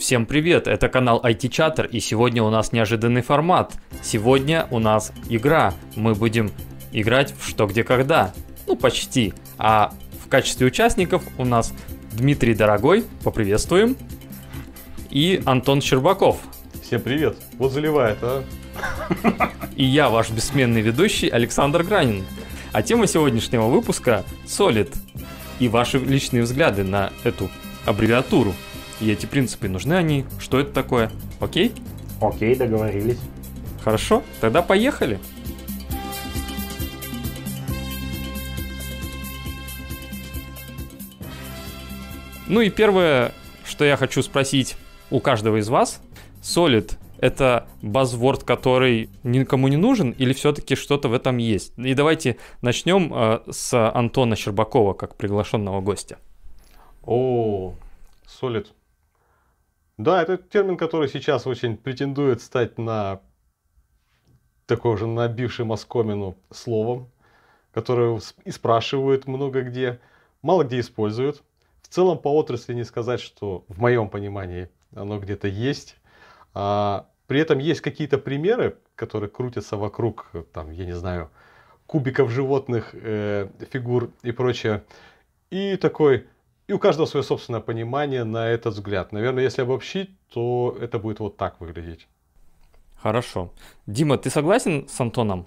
Всем привет, это канал IT Chatter и сегодня у нас неожиданный формат. Сегодня у нас игра. Мы будем играть в что где когда. Ну почти. А в качестве участников у нас Дмитрий Дорогой, поприветствуем, и Антон Щербаков. Всем привет. Вот заливает, а? И я, ваш бессменный ведущий Александр Гранин. А тема сегодняшнего выпуска — Solid и ваши личные взгляды на эту аббревиатуру – и эти принципы, нужны они, что это такое. Окей? Окей, договорились. Хорошо, тогда поехали. Ну и первое, что я хочу спросить у каждого из вас. Solid — это базворд, который никому не нужен, или все-таки что-то в этом есть? И давайте начнем э, с Антона Щербакова, как приглашенного гостя. О, Solid — да, это термин, который сейчас очень претендует стать на такое же набившим москомину словом, которое и спрашивают много где, мало где используют. В целом по отрасли не сказать, что в моем понимании оно где-то есть. А, при этом есть какие-то примеры, которые крутятся вокруг, там, я не знаю, кубиков животных, э, фигур и прочее. И такой, и у каждого свое собственное понимание на этот взгляд. Наверное, если обобщить, то это будет вот так выглядеть. Хорошо. Дима, ты согласен с Антоном?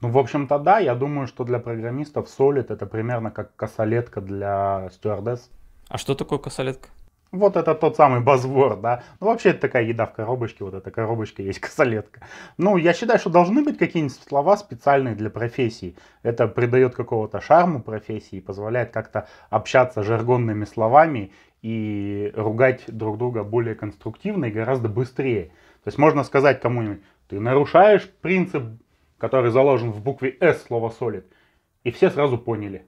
Ну, в общем-то, да. Я думаю, что для программистов Solid это примерно как косолетка для стюардесс. А что такое косолетка? Вот это тот самый базвор, да. Ну, вообще, это такая еда в коробочке, вот эта коробочка есть косолетка. Ну, я считаю, что должны быть какие-нибудь слова специальные для профессий. Это придает какого-то шарму профессии, позволяет как-то общаться жаргонными словами и ругать друг друга более конструктивно и гораздо быстрее. То есть можно сказать кому-нибудь, ты нарушаешь принцип, который заложен в букве «С» слова «солид», и все сразу поняли.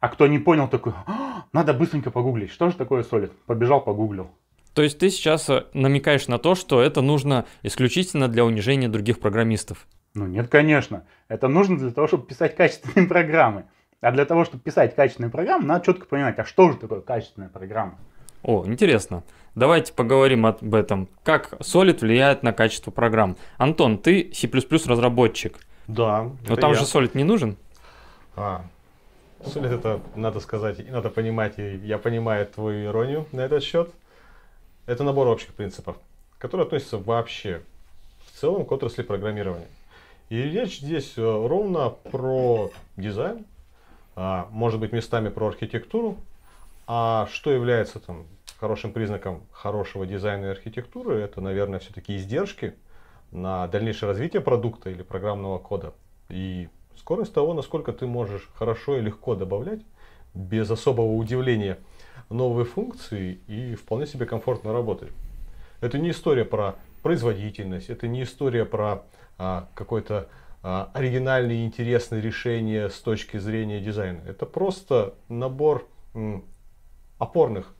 А кто не понял, такой, а, надо быстренько погуглить, что же такое солид. Побежал, погуглил. То есть ты сейчас э, намекаешь на то, что это нужно исключительно для унижения других программистов? Ну нет, конечно. Это нужно для того, чтобы писать качественные программы. А для того, чтобы писать качественные программы, надо четко понимать, а что же такое качественная программа. О, интересно. Давайте поговорим об этом. Как Solid влияет на качество программ? Антон, ты C++ разработчик. Да. Но там я. же Solid не нужен? А, Сулит это, надо сказать, и надо понимать, и я понимаю твою иронию на этот счет. Это набор общих принципов, которые относятся вообще в целом к отрасли программирования. И речь здесь э, ровно про дизайн, а, может быть местами про архитектуру, а что является там хорошим признаком хорошего дизайна и архитектуры, это, наверное, все-таки издержки на дальнейшее развитие продукта или программного кода. И Скорость того, насколько ты можешь хорошо и легко добавлять, без особого удивления, новые функции и вполне себе комфортно работать. Это не история про производительность, это не история про а, какое-то а, оригинальное и интересное решение с точки зрения дизайна. Это просто набор м, опорных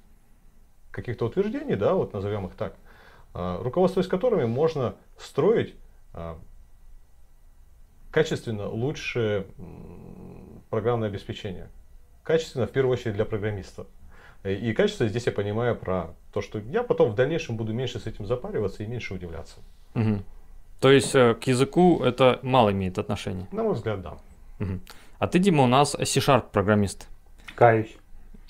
каких-то утверждений, да, вот назовем их так, а, руководствуясь которыми можно строить а, качественно лучше программное обеспечение. Качественно, в первую очередь, для программиста. И качество здесь я понимаю про то, что я потом в дальнейшем буду меньше с этим запариваться и меньше удивляться. Угу. То есть э, к языку это мало имеет отношение. На мой взгляд, да. Угу. А ты, Дима, у нас C-Sharp программист. Каюсь.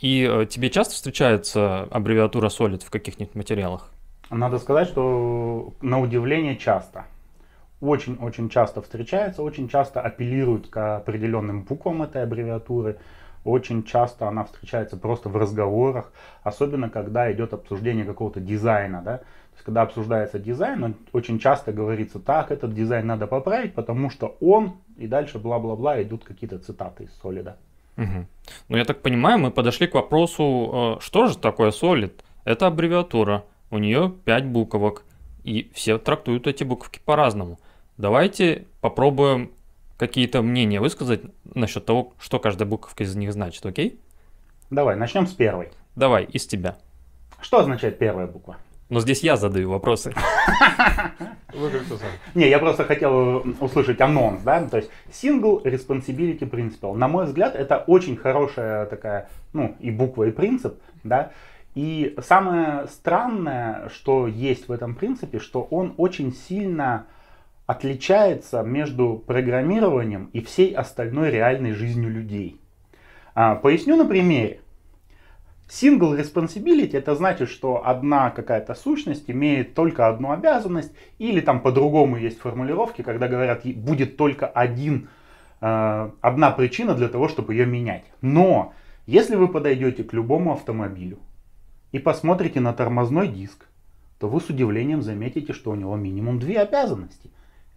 И э, тебе часто встречается аббревиатура Solid в каких-нибудь материалах? Надо сказать, что на удивление часто очень-очень часто встречается, очень часто апеллируют к определенным буквам этой аббревиатуры, очень часто она встречается просто в разговорах, особенно когда идет обсуждение какого-то дизайна, да, то есть, когда обсуждается дизайн, очень часто говорится, так, этот дизайн надо поправить, потому что он, и дальше бла-бла-бла, идут какие-то цитаты из солида. Угу. Ну, я так понимаю, мы подошли к вопросу, э, что же такое солид? Это аббревиатура, у нее 5 буквок и все трактуют эти буковки по-разному. Давайте попробуем какие-то мнения высказать насчет того, что каждая буковка из них значит, окей? Давай, начнем с первой. Давай, из тебя. Что означает первая буква? Но здесь я задаю вопросы. Не, я просто хотел услышать анонс, да, то есть Single Responsibility Principle. На мой взгляд, это очень хорошая такая, ну, и буква, и принцип, да. И самое странное, что есть в этом принципе, что он очень сильно отличается между программированием и всей остальной реальной жизнью людей. А, поясню на примере. Single responsibility это значит, что одна какая-то сущность имеет только одну обязанность, или там по-другому есть формулировки, когда говорят, будет только один, э, одна причина для того, чтобы ее менять. Но если вы подойдете к любому автомобилю и посмотрите на тормозной диск, то вы с удивлением заметите, что у него минимум две обязанности.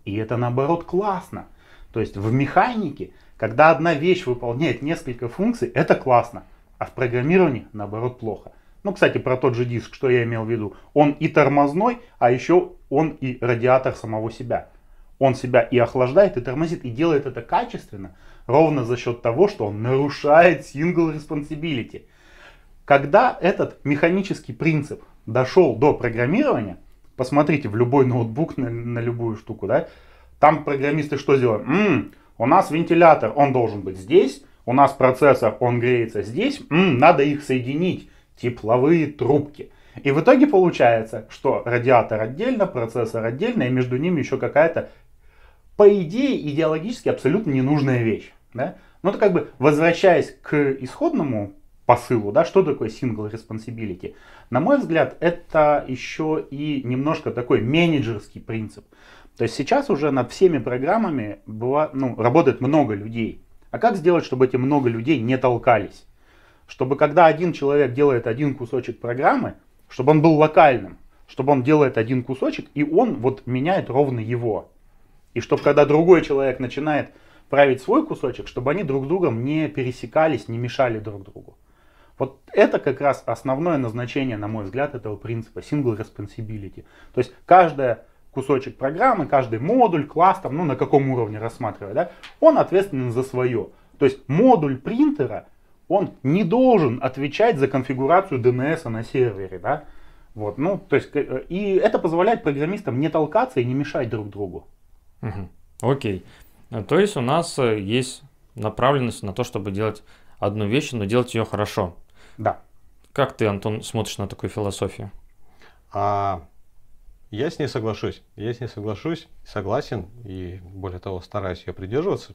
И это наоборот классно. То есть в механике, когда одна вещь выполняет несколько функций, это классно. А в программировании наоборот плохо. Ну, кстати, про тот же диск, что я имел в виду. Он и тормозной, а еще он и радиатор самого себя. Он себя и охлаждает, и тормозит, и делает это качественно, ровно за счет того, что он нарушает single responsibility. Когда этот механический принцип дошел до программирования – посмотрите в любой ноутбук, на, на любую штуку, да, там программисты что делают? М-м, у нас вентилятор, он должен быть здесь, у нас процессор, он греется здесь, м-м, надо их соединить, тепловые трубки. И в итоге получается, что радиатор отдельно, процессор отдельно, и между ними еще какая-то, по идее, идеологически абсолютно ненужная вещь. Да? Но ну, это как бы, возвращаясь к исходному посылу, да, что такое single responsibility. На мой взгляд, это еще и немножко такой менеджерский принцип. То есть сейчас уже над всеми программами было, ну, работает много людей. А как сделать, чтобы эти много людей не толкались? Чтобы когда один человек делает один кусочек программы, чтобы он был локальным, чтобы он делает один кусочек, и он вот меняет ровно его. И чтобы когда другой человек начинает править свой кусочек, чтобы они друг с другом не пересекались, не мешали друг другу. Вот это как раз основное назначение, на мой взгляд, этого принципа single responsibility. То есть каждый кусочек программы, каждый модуль, класс, там, ну на каком уровне рассматривать, да, он ответственен за свое. То есть модуль принтера, он не должен отвечать за конфигурацию DNS на сервере. Да? Вот, ну, то есть, э, э, и это позволяет программистам не толкаться и не мешать друг другу. Угу. Окей. То есть у нас э, есть направленность на то, чтобы делать одну вещь, но делать ее хорошо. Да. Как ты, Антон, смотришь на такую философию? А, я с ней соглашусь. Я с ней соглашусь, согласен и, более того, стараюсь ее придерживаться.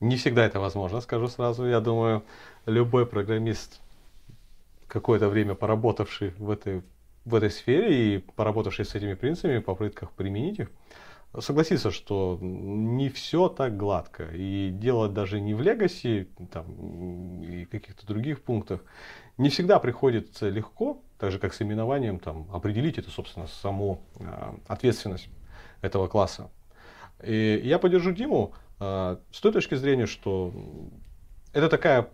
Не всегда это возможно, скажу сразу. Я думаю, любой программист, какое-то время поработавший в этой, в этой сфере и поработавший с этими принципами, в попытках применить их, согласиться, что не все так гладко. И дело даже не в легаси и каких-то других пунктах. Не всегда приходится легко, так же как с именованием, там, определить это, собственно, саму э, а, ответственность этого класса. И я поддержу Диму э, с той точки зрения, что это такая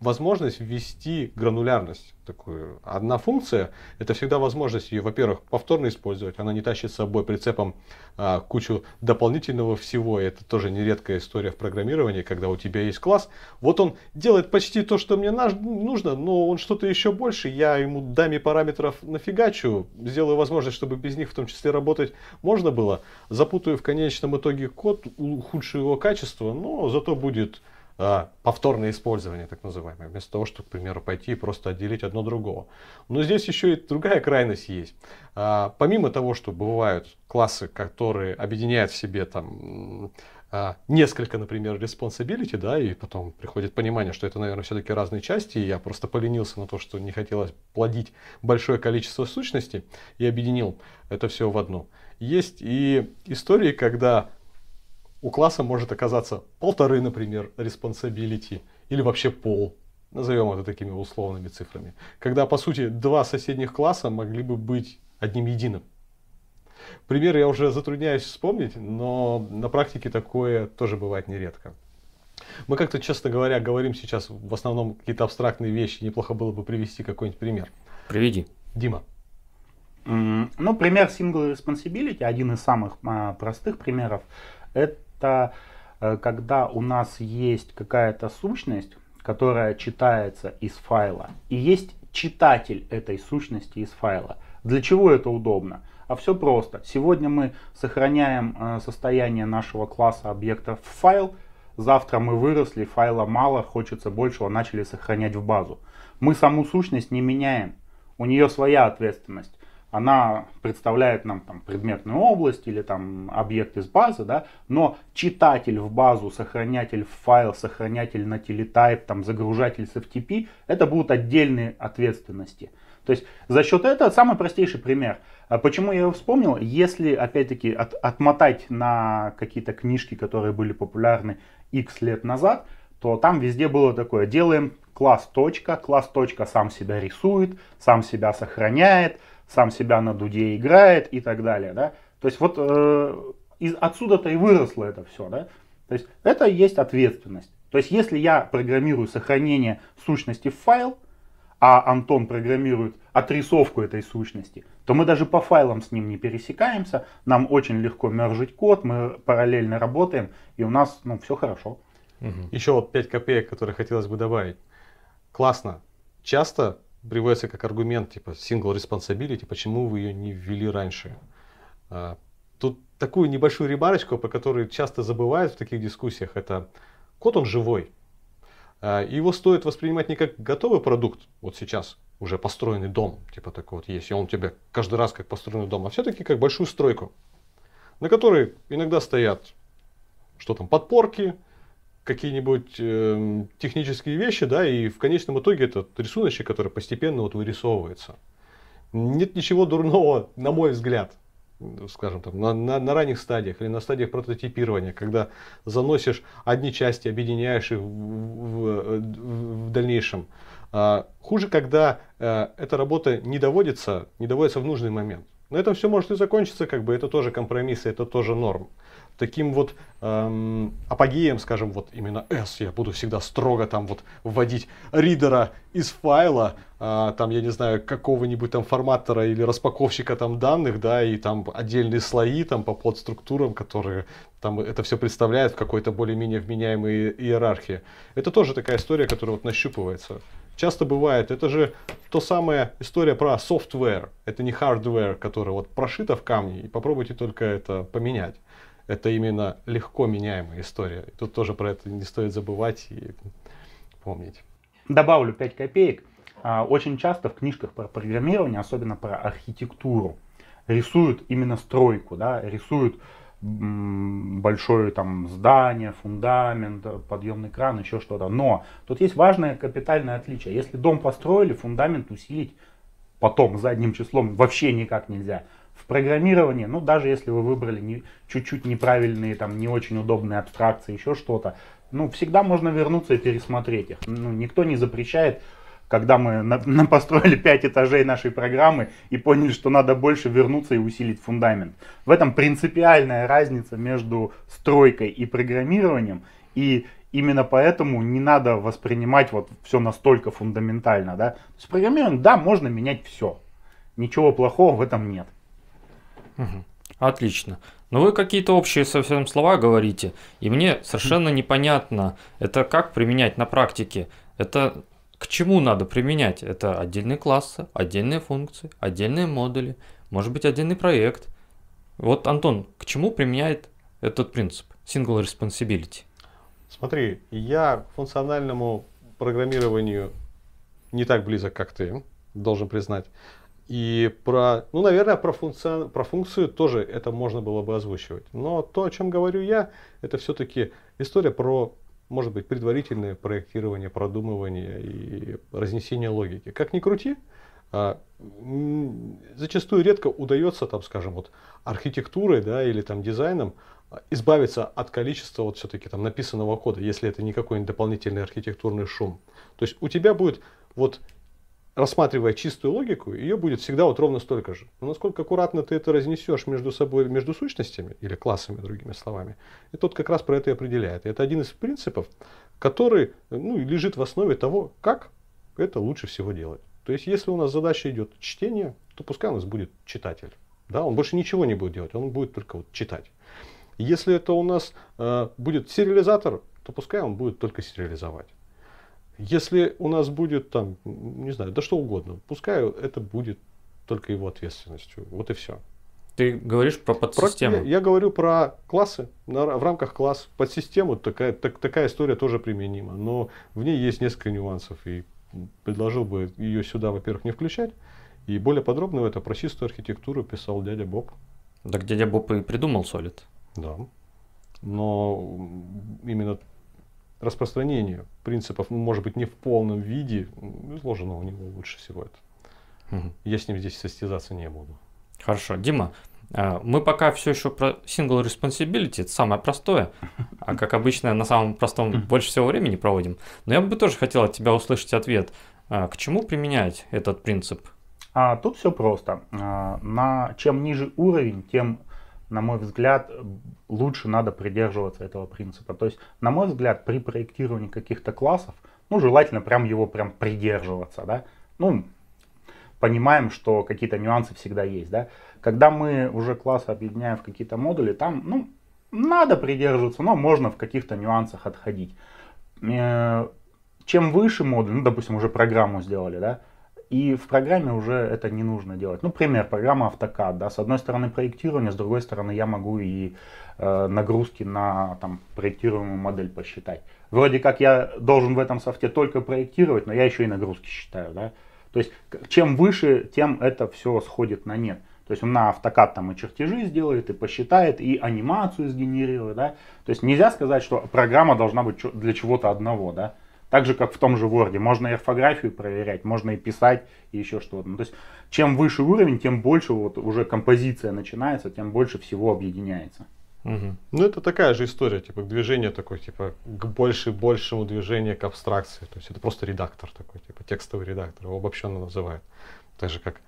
возможность ввести гранулярность такую. Одна функция – это всегда возможность ее, во-первых, повторно использовать. Она не тащит с собой прицепом а, кучу дополнительного всего. Это тоже нередкая история в программировании, когда у тебя есть класс. Вот он делает почти то, что мне нужно, но он что-то еще больше. Я ему дами параметров нафигачу, сделаю возможность, чтобы без них в том числе работать можно было. Запутаю в конечном итоге код, ухудшую его качество, но зато будет Э, повторное использование, так называемое, вместо того, чтобы, к примеру, пойти и просто отделить одно другого. Но здесь еще и другая крайность есть. Э, помимо того, что бывают классы, которые объединяют в себе там э, несколько, например, responsibility, да, и потом приходит понимание, что это, наверное, все-таки разные части, и я просто поленился на то, что не хотелось плодить большое количество сущностей, и объединил это все в одну. Есть и истории, когда у класса может оказаться полторы, например, responsibility или вообще пол. Назовем это такими условными цифрами. Когда, по сути, два соседних класса могли бы быть одним единым. Пример я уже затрудняюсь вспомнить, но на практике такое тоже бывает нередко. Мы как-то, честно говоря, говорим сейчас в основном какие-то абстрактные вещи. Неплохо было бы привести какой-нибудь пример. Приведи. Дима. ну, пример Single Responsibility, один из самых а, простых примеров, это это э, когда у нас есть какая-то сущность, которая читается из файла, и есть читатель этой сущности из файла. Для чего это удобно? А все просто. Сегодня мы сохраняем э, состояние нашего класса объекта в файл, завтра мы выросли, файла мало, хочется большего, а начали сохранять в базу. Мы саму сущность не меняем, у нее своя ответственность она представляет нам там, предметную область или там, объект из базы, да, но читатель в базу, сохранятель в файл, сохранятель на телетайп, там, загружатель с FTP, это будут отдельные ответственности. То есть за счет этого самый простейший пример. А почему я его вспомнил? Если, опять-таки, от, отмотать на какие-то книжки, которые были популярны X лет назад, то там везде было такое, делаем класс точка, класс точка сам себя рисует, сам себя сохраняет, сам себя на дуде играет и так далее, да. То есть вот э, отсюда-то и выросло это все, да. То есть это и есть ответственность. То есть если я программирую сохранение сущности в файл, а Антон программирует отрисовку этой сущности, то мы даже по файлам с ним не пересекаемся, нам очень легко мержить код, мы параллельно работаем, и у нас ну, все хорошо. Угу. Еще вот 5 копеек, которые хотелось бы добавить. Классно. Часто приводится как аргумент, типа, single responsibility, почему вы ее не ввели раньше. А, тут такую небольшую ремарочку, по которой часто забывают в таких дискуссиях, это код, он живой. А, его стоит воспринимать не как готовый продукт, вот сейчас уже построенный дом, типа такой вот есть, и он тебе каждый раз как построенный дом, а все-таки как большую стройку, на которой иногда стоят, что там, подпорки, какие-нибудь э, технические вещи, да, и в конечном итоге это рисуночек, который постепенно вот вырисовывается. Нет ничего дурного, на мой взгляд, скажем там, на, на, на ранних стадиях или на стадиях прототипирования, когда заносишь одни части, объединяешь их в, в, в, дальнейшем. А, хуже, когда а, эта работа не доводится, не доводится в нужный момент. Но это все может и закончиться, как бы это тоже компромисс, это тоже норм. Таким вот эм, апогеем, скажем, вот именно S, я буду всегда строго там вот вводить ридера из файла, э, там, я не знаю, какого-нибудь там форматора или распаковщика там данных, да, и там отдельные слои там по подструктурам, которые там это все представляет в какой-то более-менее вменяемой иерархии. Это тоже такая история, которая вот нащупывается часто бывает, это же то самая история про software, это не hardware, который вот прошито в камне, и попробуйте только это поменять. Это именно легко меняемая история. И тут тоже про это не стоит забывать и помнить. Добавлю 5 копеек. А, очень часто в книжках про программирование, особенно про архитектуру, рисуют именно стройку, да, рисуют большое там здание, фундамент, подъемный кран, еще что-то. Но тут есть важное капитальное отличие. Если дом построили, фундамент усилить потом задним числом вообще никак нельзя. В программировании, ну даже если вы выбрали не, чуть-чуть неправильные, там не очень удобные абстракции, еще что-то, ну всегда можно вернуться и пересмотреть их. Ну, никто не запрещает когда мы на, на построили 5 этажей нашей программы и поняли, что надо больше вернуться и усилить фундамент. В этом принципиальная разница между стройкой и программированием. И именно поэтому не надо воспринимать вот все настолько фундаментально. Да? С программированием, да, можно менять все. Ничего плохого в этом нет. Угу. Отлично. Но ну, вы какие-то общие совсем слова говорите, и мне совершенно непонятно, это как применять на практике. Это к чему надо применять? Это отдельные классы, отдельные функции, отдельные модули, может быть отдельный проект. Вот, Антон, к чему применяет этот принцип Single Responsibility? Смотри, я к функциональному программированию не так близок, как ты, должен признать. И про, ну, наверное, про, функци... про функцию тоже это можно было бы озвучивать. Но то, о чем говорю я, это все-таки история про может быть предварительное проектирование, продумывание и разнесение логики. Как ни крути, а, зачастую редко удается, там, скажем, вот, архитектурой да, или там, дизайном а, избавиться от количества вот все-таки там написанного кода, если это не какой-нибудь дополнительный архитектурный шум. То есть у тебя будет вот рассматривая чистую логику, ее будет всегда вот ровно столько же. Но насколько аккуратно ты это разнесешь между собой, между сущностями или классами, другими словами, и тот как раз про это и определяет. И это один из принципов, который ну, лежит в основе того, как это лучше всего делать. То есть, если у нас задача идет чтение, то пускай у нас будет читатель. Да? Он больше ничего не будет делать, он будет только вот читать. Если это у нас э, будет сериализатор, то пускай он будет только сериализовать. Если у нас будет там, не знаю, да что угодно, пускай это будет только его ответственностью. Вот и все. Ты говоришь про подсистему. Про, я, я говорю про классы, на, в рамках класс. Подсистему такая, так, такая история тоже применима, но в ней есть несколько нюансов. И предложил бы ее сюда, во-первых, не включать. И более подробно в это про чистую архитектуру писал дядя Боб. Так дядя Боб и придумал Solid. Да. Но именно распространению принципов, ну, может быть, не в полном виде, изложено у него лучше всего это. Угу. Я с ним здесь состязаться не буду. Хорошо. Дима, а, мы пока все еще про single responsibility, это самое простое, а как обычно на самом простом больше всего времени проводим. Но я бы тоже хотел от тебя услышать ответ, а, к чему применять этот принцип? А, тут все просто. А, на чем ниже уровень, тем, на мой взгляд, лучше надо придерживаться этого принципа. То есть, на мой взгляд, при проектировании каких-то классов, ну, желательно прям его прям придерживаться, да. Ну, понимаем, что какие-то нюансы всегда есть, да. Когда мы уже классы объединяем в какие-то модули, там, ну, надо придерживаться, но можно в каких-то нюансах отходить. Э, чем выше модуль, ну, допустим, уже программу сделали, да, и в программе уже это не нужно делать. Ну, пример, программа AutoCAD, да, с одной стороны проектирование, с другой стороны я могу и э, нагрузки на там, проектируемую модель посчитать. Вроде как я должен в этом софте только проектировать, но я еще и нагрузки считаю, да. То есть, чем выше, тем это все сходит на нет. То есть он на автокад там и чертежи сделает, и посчитает, и анимацию сгенерирует, да. То есть нельзя сказать, что программа должна быть для чего-то одного, да. Так же, как в том же Word. Можно и орфографию проверять, можно и писать, и еще что-то. Ну, то есть, чем выше уровень, тем больше вот уже композиция начинается, тем больше всего объединяется. Угу. Ну, это такая же история, типа, движение такое, типа, к больше большему движению к абстракции. То есть, это просто редактор такой, типа, текстовый редактор, его обобщенно называют. Так же, как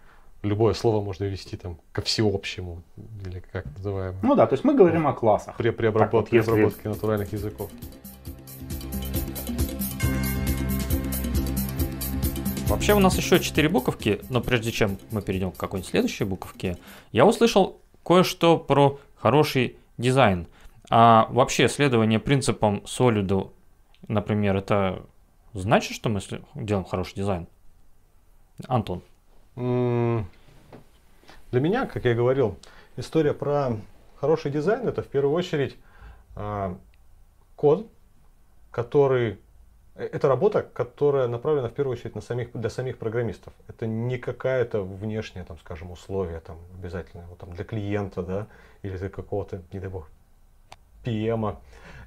любое слово можно вести там ко всеобщему, или как называемому. Ну да, то есть мы говорим ну, о классах. При, при обработке, так вот, если... обработке натуральных языков. Вообще у нас еще четыре буковки, но прежде чем мы перейдем к какой-нибудь следующей буковке, я услышал кое-что про хороший дизайн. А вообще следование принципам солиду, например, это значит, что мы делаем хороший дизайн? Антон. Для меня, как я говорил, история про хороший дизайн это в первую очередь а, код, который Э, это работа, которая направлена в первую очередь на самих, для самих программистов. Это не какая-то внешняя, там, скажем, условие там, обязательное вот, там, для клиента да, или для какого-то, не дай бог, PM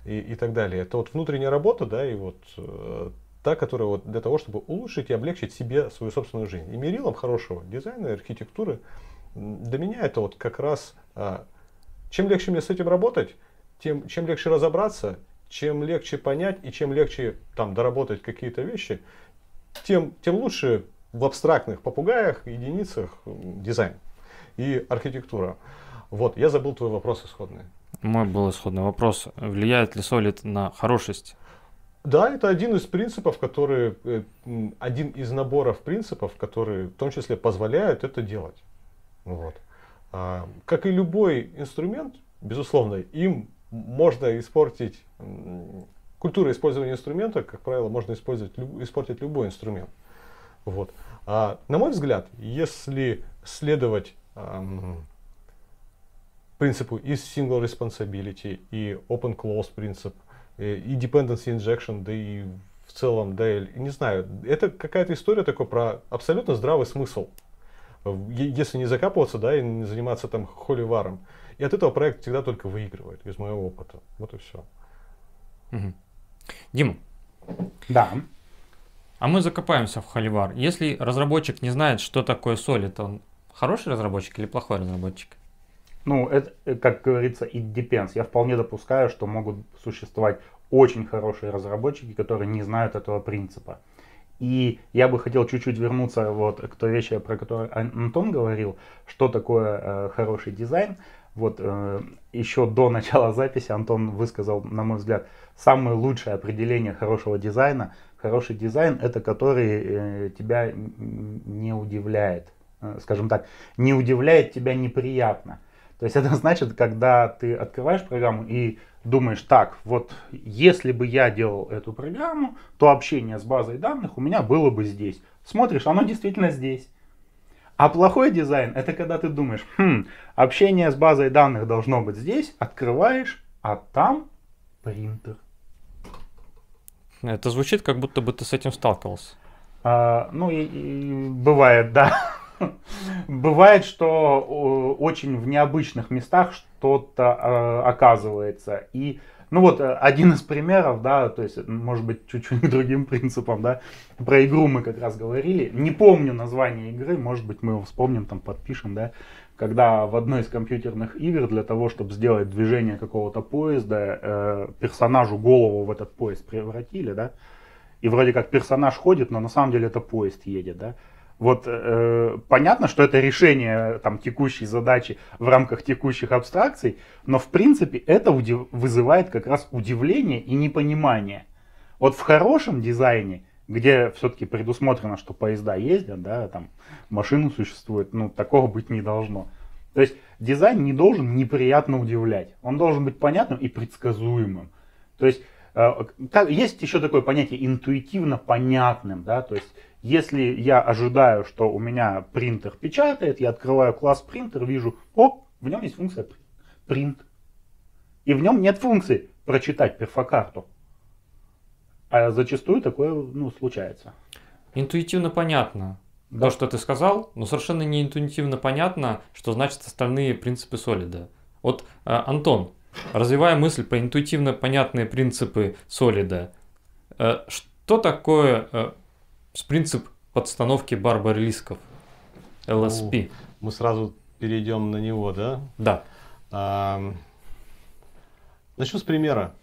и, и так далее. Это вот внутренняя работа, да, и вот э, та, которая вот для того, чтобы улучшить и облегчить себе свою собственную жизнь. И мерилом хорошего дизайна, архитектуры для меня это вот как раз, э, чем легче мне с этим работать, тем, чем легче разобраться, чем легче понять и чем легче там доработать какие-то вещи, тем, тем лучше в абстрактных попугаях, единицах дизайн и архитектура. Вот, я забыл твой вопрос исходный. Мой был исходный вопрос. Влияет ли Solid на хорошесть? Да, это один из принципов, которые, э, один из наборов принципов, которые в том числе позволяют это делать. Вот. А, как и любой инструмент, безусловно, им можно испортить культура использования инструмента, как правило, можно использовать, испортить любой инструмент. Вот. А, на мой взгляд, если следовать эм, принципу из single responsibility и open close принцип э, и dependency injection, да и в целом DL, да не знаю, это какая-то история такой про абсолютно здравый смысл. Если не закапываться, да, и не заниматься там холиваром. варом и от этого проект всегда только выигрывает из моего опыта. Вот и все. Угу. Дима. Да. А мы закопаемся в холивар. Если разработчик не знает, что такое солид, он хороший разработчик или плохой разработчик? Ну, это, как говорится, it depends. Я вполне допускаю, что могут существовать очень хорошие разработчики, которые не знают этого принципа. И я бы хотел чуть-чуть вернуться вот к той вещи, про которую Антон говорил, что такое э, хороший дизайн. Вот э, еще до начала записи Антон высказал, на мой взгляд, самое лучшее определение хорошего дизайна. Хороший дизайн это который э, тебя не удивляет, э, скажем так, не удивляет тебя неприятно. То есть это значит, когда ты открываешь программу и думаешь, так, вот если бы я делал эту программу, то общение с базой данных у меня было бы здесь. Смотришь, оно действительно здесь. А плохой дизайн это когда ты думаешь, хм, общение с базой данных должно быть здесь, открываешь, а там принтер. Это звучит, как будто бы ты с этим сталкивался. А, ну, и, и бывает, да. бывает, что э, очень в необычных местах что-то э, оказывается. И э, ну вот э, один из примеров, да, то есть, может быть, чуть-чуть другим принципом, да, про игру мы как раз говорили. Не помню название игры, может быть, мы его вспомним, там подпишем, да, когда в одной из компьютерных игр для того, чтобы сделать движение какого-то поезда, э, персонажу голову в этот поезд превратили, да, и вроде как персонаж ходит, но на самом деле это поезд едет, да, вот э, понятно, что это решение там текущей задачи в рамках текущих абстракций, но в принципе это удив... вызывает как раз удивление и непонимание. Вот в хорошем дизайне, где все-таки предусмотрено, что поезда ездят, да, там машины существуют, ну такого быть не должно. То есть дизайн не должен неприятно удивлять, он должен быть понятным и предсказуемым. То есть э, есть еще такое понятие интуитивно понятным, да, то есть если я ожидаю, что у меня принтер печатает, я открываю класс принтер, вижу, о, в нем есть функция print. И в нем нет функции прочитать перфокарту. А зачастую такое ну, случается. Интуитивно понятно да. то, что ты сказал, но совершенно не интуитивно понятно, что значат остальные принципы солида. Вот, э, Антон, развивая мысль по интуитивно понятные принципы солида, э, что такое э, с принцип подстановки ну, Барбар Лисков LSP. О, мы сразу перейдем на него, да? Да. А, начну с примера.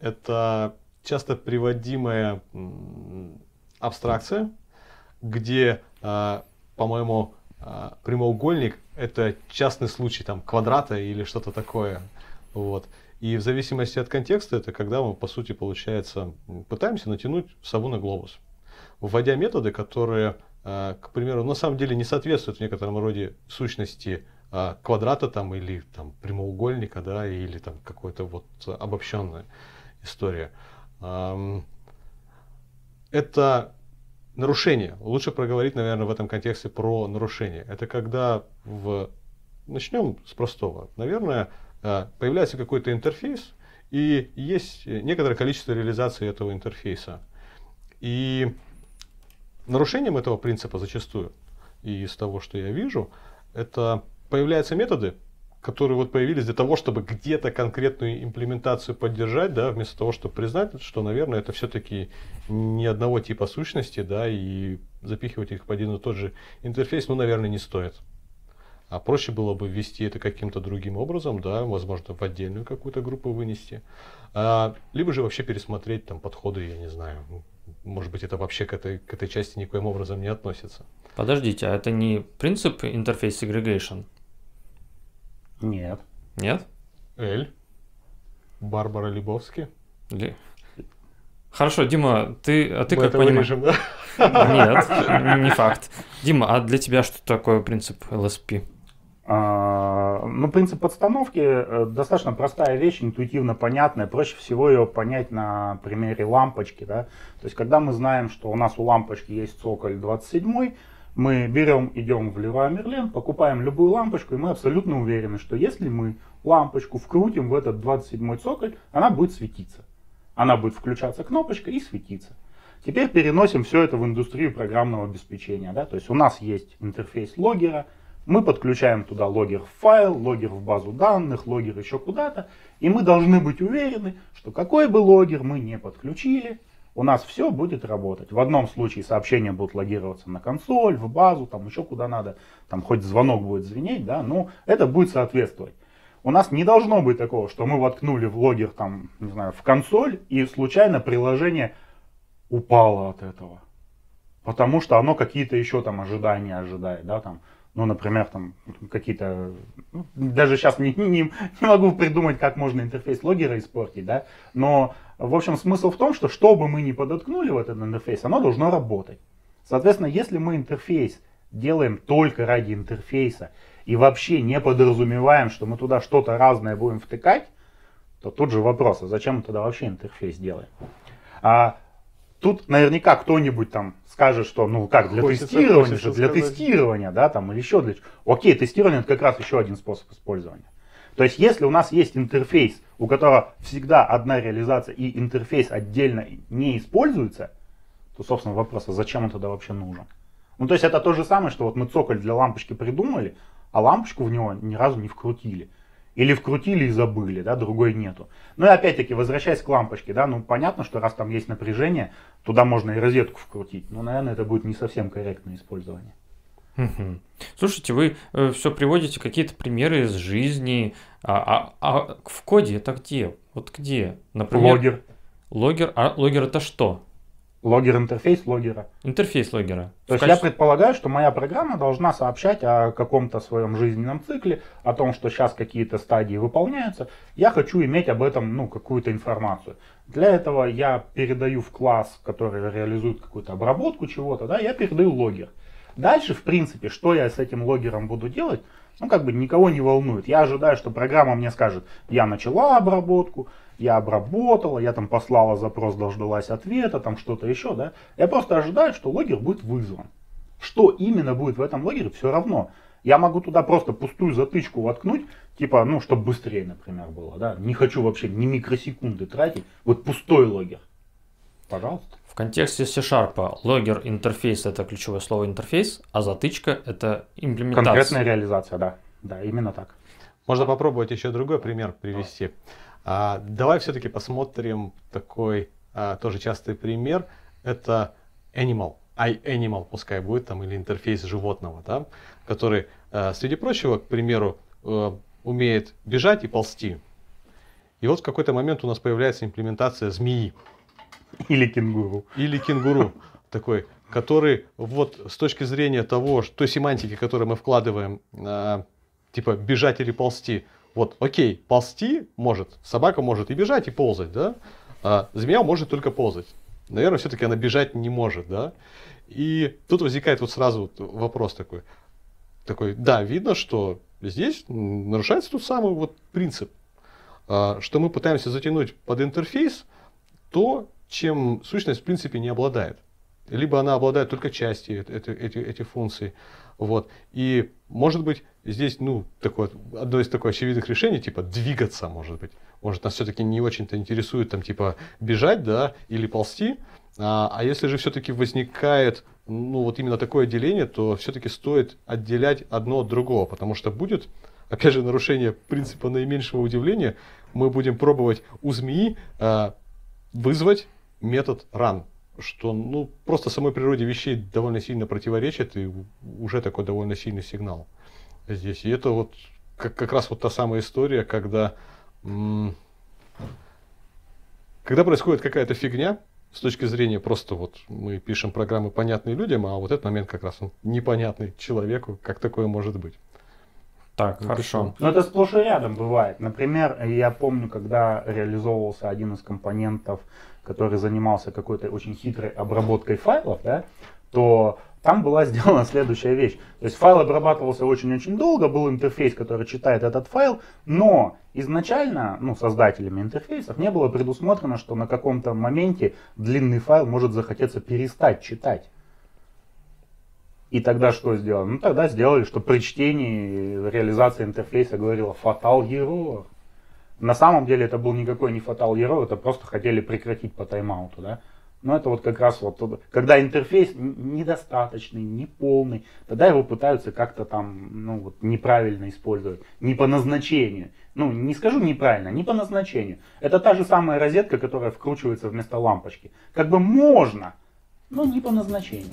Это часто приводимая абстракция, где, а, по-моему, а, прямоугольник это частный случай там квадрата или что-то такое. Вот. И в зависимости от контекста, это когда мы, по сути, получается, пытаемся натянуть сову на глобус вводя методы, которые, э, к примеру, на самом деле не соответствуют в некотором роде сущности а, квадрата там, или там, прямоугольника, да, или там какой-то вот обобщенная история. Это нарушение. Лучше проговорить, наверное, в этом контексте про нарушение. Это когда в... Начнем с простого. Наверное, э, появляется какой-то интерфейс, и есть некоторое количество реализаций этого интерфейса. И Нарушением этого принципа зачастую, и из того, что я вижу, это появляются методы, которые вот появились для того, чтобы где-то конкретную имплементацию поддержать, да, вместо того, чтобы признать, что, наверное, это все-таки ни одного типа сущности, да, и запихивать их в один и тот же интерфейс, ну, наверное, не стоит. А проще было бы ввести это каким-то другим образом, да, возможно, в отдельную какую-то группу вынести. А, либо же вообще пересмотреть там подходы, я не знаю, может быть, это вообще к этой, к этой части никоим образом не относится. Подождите, а это не принцип интерфейс segregation? Нет. Нет? Эль? Барбара Лебовски? Ли... Хорошо, Дима, ты, а ты Мы как понимаешь? Вырежем, да? Нет, не факт. Дима, а для тебя что такое принцип ЛСП? А, ну, принцип подстановки э, достаточно простая вещь, интуитивно понятная. Проще всего ее понять на примере лампочки. Да? То есть, когда мы знаем, что у нас у лампочки есть цоколь 27, мы берем, идем в Леруа Мерлен, покупаем любую лампочку, и мы абсолютно уверены, что если мы лампочку вкрутим в этот 27 цоколь, она будет светиться. Она будет включаться кнопочка и светиться. Теперь переносим все это в индустрию программного обеспечения. Да? То есть у нас есть интерфейс логера, мы подключаем туда логер в файл, логер в базу данных, логер еще куда-то. И мы должны быть уверены, что какой бы логер мы не подключили, у нас все будет работать. В одном случае сообщения будут логироваться на консоль, в базу, там еще куда надо. Там хоть звонок будет звенеть, да, но это будет соответствовать. У нас не должно быть такого, что мы воткнули в логер, там, не знаю, в консоль, и случайно приложение упало от этого. Потому что оно какие-то еще там ожидания ожидает, да, там, ну, например, там какие-то, ну, даже сейчас не, не, не могу придумать, как можно интерфейс логера испортить, да, но, в общем, смысл в том, что что бы мы ни подоткнули в этот интерфейс, оно должно работать. Соответственно, если мы интерфейс делаем только ради интерфейса и вообще не подразумеваем, что мы туда что-то разное будем втыкать, то тут же вопрос, а зачем мы тогда вообще интерфейс делаем? А Тут наверняка кто-нибудь там скажет, что ну как, для хочется, тестирования хочется же, для сказать. тестирования, да, там или еще для Окей, тестирование это как раз еще один способ использования. То есть, если у нас есть интерфейс, у которого всегда одна реализация и интерфейс отдельно не используется, то, собственно, вопрос, а зачем он тогда вообще нужен? Ну, то есть, это то же самое, что вот мы цоколь для лампочки придумали, а лампочку в него ни разу не вкрутили. Или вкрутили и забыли, да, другой нету. Ну и опять-таки, возвращаясь к лампочке, да, ну понятно, что раз там есть напряжение, туда можно и розетку вкрутить. Но, наверное, это будет не совсем корректное использование. Угу. Слушайте, вы э, все приводите какие-то примеры из жизни, а, а, а в коде это где? Вот где, например? Логер. Логер, а логер это что? Логер интерфейс логера. Интерфейс логера. То есть качестве... я предполагаю, что моя программа должна сообщать о каком-то своем жизненном цикле, о том, что сейчас какие-то стадии выполняются. Я хочу иметь об этом ну, какую-то информацию. Для этого я передаю в класс, который реализует какую-то обработку чего-то, да, я передаю логер. Дальше, в принципе, что я с этим логером буду делать, ну, как бы никого не волнует. Я ожидаю, что программа мне скажет, я начала обработку, я обработала, я там послала запрос, дождалась ответа, там что-то еще, да. Я просто ожидаю, что логер будет вызван. Что именно будет в этом логере, все равно. Я могу туда просто пустую затычку воткнуть, типа, ну, чтобы быстрее, например, было, да. Не хочу вообще ни микросекунды тратить. Вот пустой логер. Пожалуйста. В контексте C-Sharp логер интерфейс это ключевое слово интерфейс, а затычка это имплементация. Конкретная реализация, да. Да, именно так. Можно попробовать еще другой пример привести. А, давай все-таки посмотрим такой а, тоже частый пример. Это Animal, iAnimal а, пускай будет там, или интерфейс животного, да, который, а, среди прочего, к примеру, а, умеет бежать и ползти. И вот в какой-то момент у нас появляется имплементация змеи. Или кенгуру. Или кенгуру такой, который вот с точки зрения того, что, той семантики, которую мы вкладываем, а, типа бежать или ползти, вот, окей, ползти может, собака может и бежать, и ползать, да? А змея может только ползать. Наверное, все-таки она бежать не может, да? И тут возникает вот сразу вопрос такой. Такой, да, видно, что здесь нарушается тот самый вот принцип, а что мы пытаемся затянуть под интерфейс то, чем сущность в принципе не обладает. Либо она обладает только частью эти, эти, эти функции. Вот. И может быть здесь ну, такое, одно из такой очевидных решений, типа двигаться, может быть. Может нас все-таки не очень-то интересует там, типа бежать да, или ползти. А, а если же все-таки возникает ну, вот именно такое деление, то все-таки стоит отделять одно от другого, потому что будет, опять же, нарушение принципа наименьшего удивления. Мы будем пробовать у змеи э, вызвать метод ран, что ну, просто самой природе вещей довольно сильно противоречит, и уже такой довольно сильный сигнал здесь. И это вот как, как раз вот та самая история, когда, когда происходит какая-то фигня, с точки зрения просто вот мы пишем программы понятные людям, а вот этот момент как раз он непонятный человеку, как такое может быть. Так, ну, хорошо. Но ну, это сплошь и рядом бывает. Например, я помню, когда реализовывался один из компонентов который занимался какой-то очень хитрой обработкой файлов, да, то там была сделана следующая вещь. То есть файл обрабатывался очень-очень долго, был интерфейс, который читает этот файл, но изначально, ну, создателями интерфейсов не было предусмотрено, что на каком-то моменте длинный файл может захотеться перестать читать. И тогда что сделали? Ну, тогда сделали, что при чтении реализация интерфейса говорила «фатал error». На самом деле это был никакой не фатал Hero, это просто хотели прекратить по тайм-ауту, да. Но это вот как раз вот, когда интерфейс недостаточный, неполный, тогда его пытаются как-то там, ну вот, неправильно использовать, не по назначению. Ну, не скажу неправильно, не по назначению. Это та же самая розетка, которая вкручивается вместо лампочки. Как бы можно, но не по назначению.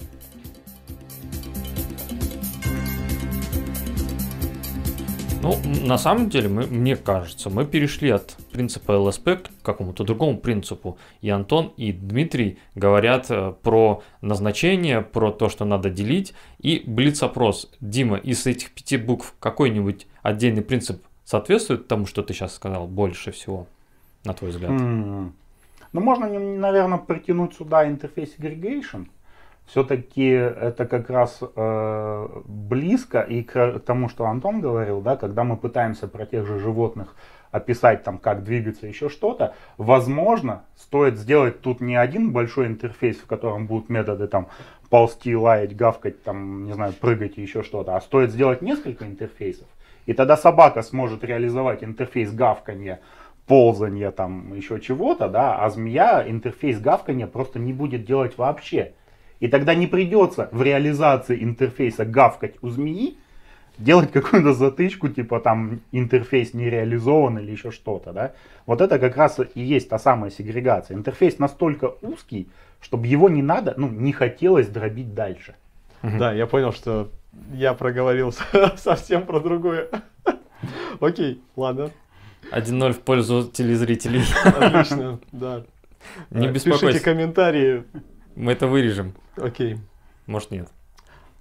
Ну, на самом деле, мы, мне кажется, мы перешли от принципа ЛСП к какому-то другому принципу. И Антон, и Дмитрий говорят э, про назначение, про то, что надо делить, и блиц-опрос. Дима, из этих пяти букв какой-нибудь отдельный принцип соответствует тому, что ты сейчас сказал больше всего, на твой взгляд? Mm-hmm. Ну, можно, наверное, притянуть сюда интерфейс aggregation, все-таки это как раз э, близко и к тому, что Антон говорил, да, когда мы пытаемся про тех же животных описать там, как двигаться, еще что-то, возможно, стоит сделать тут не один большой интерфейс, в котором будут методы там ползти, лаять, гавкать, там, не знаю, прыгать и еще что-то, а стоит сделать несколько интерфейсов. И тогда собака сможет реализовать интерфейс гавканья, ползания, там, еще чего-то, да, а змея интерфейс гавканья просто не будет делать вообще. И тогда не придется в реализации интерфейса гавкать у змеи, делать какую-то затычку, типа там интерфейс не реализован или еще что-то, да. Вот это как раз и есть та самая сегрегация. Интерфейс настолько узкий, чтобы его не надо, ну, не хотелось дробить дальше. Да, я понял, что я проговорил совсем про другое. Окей, ладно. 1-0 в пользу телезрителей. Отлично, да. Не э, беспокойтесь. Пишите комментарии, мы это вырежем. Окей. Может, нет.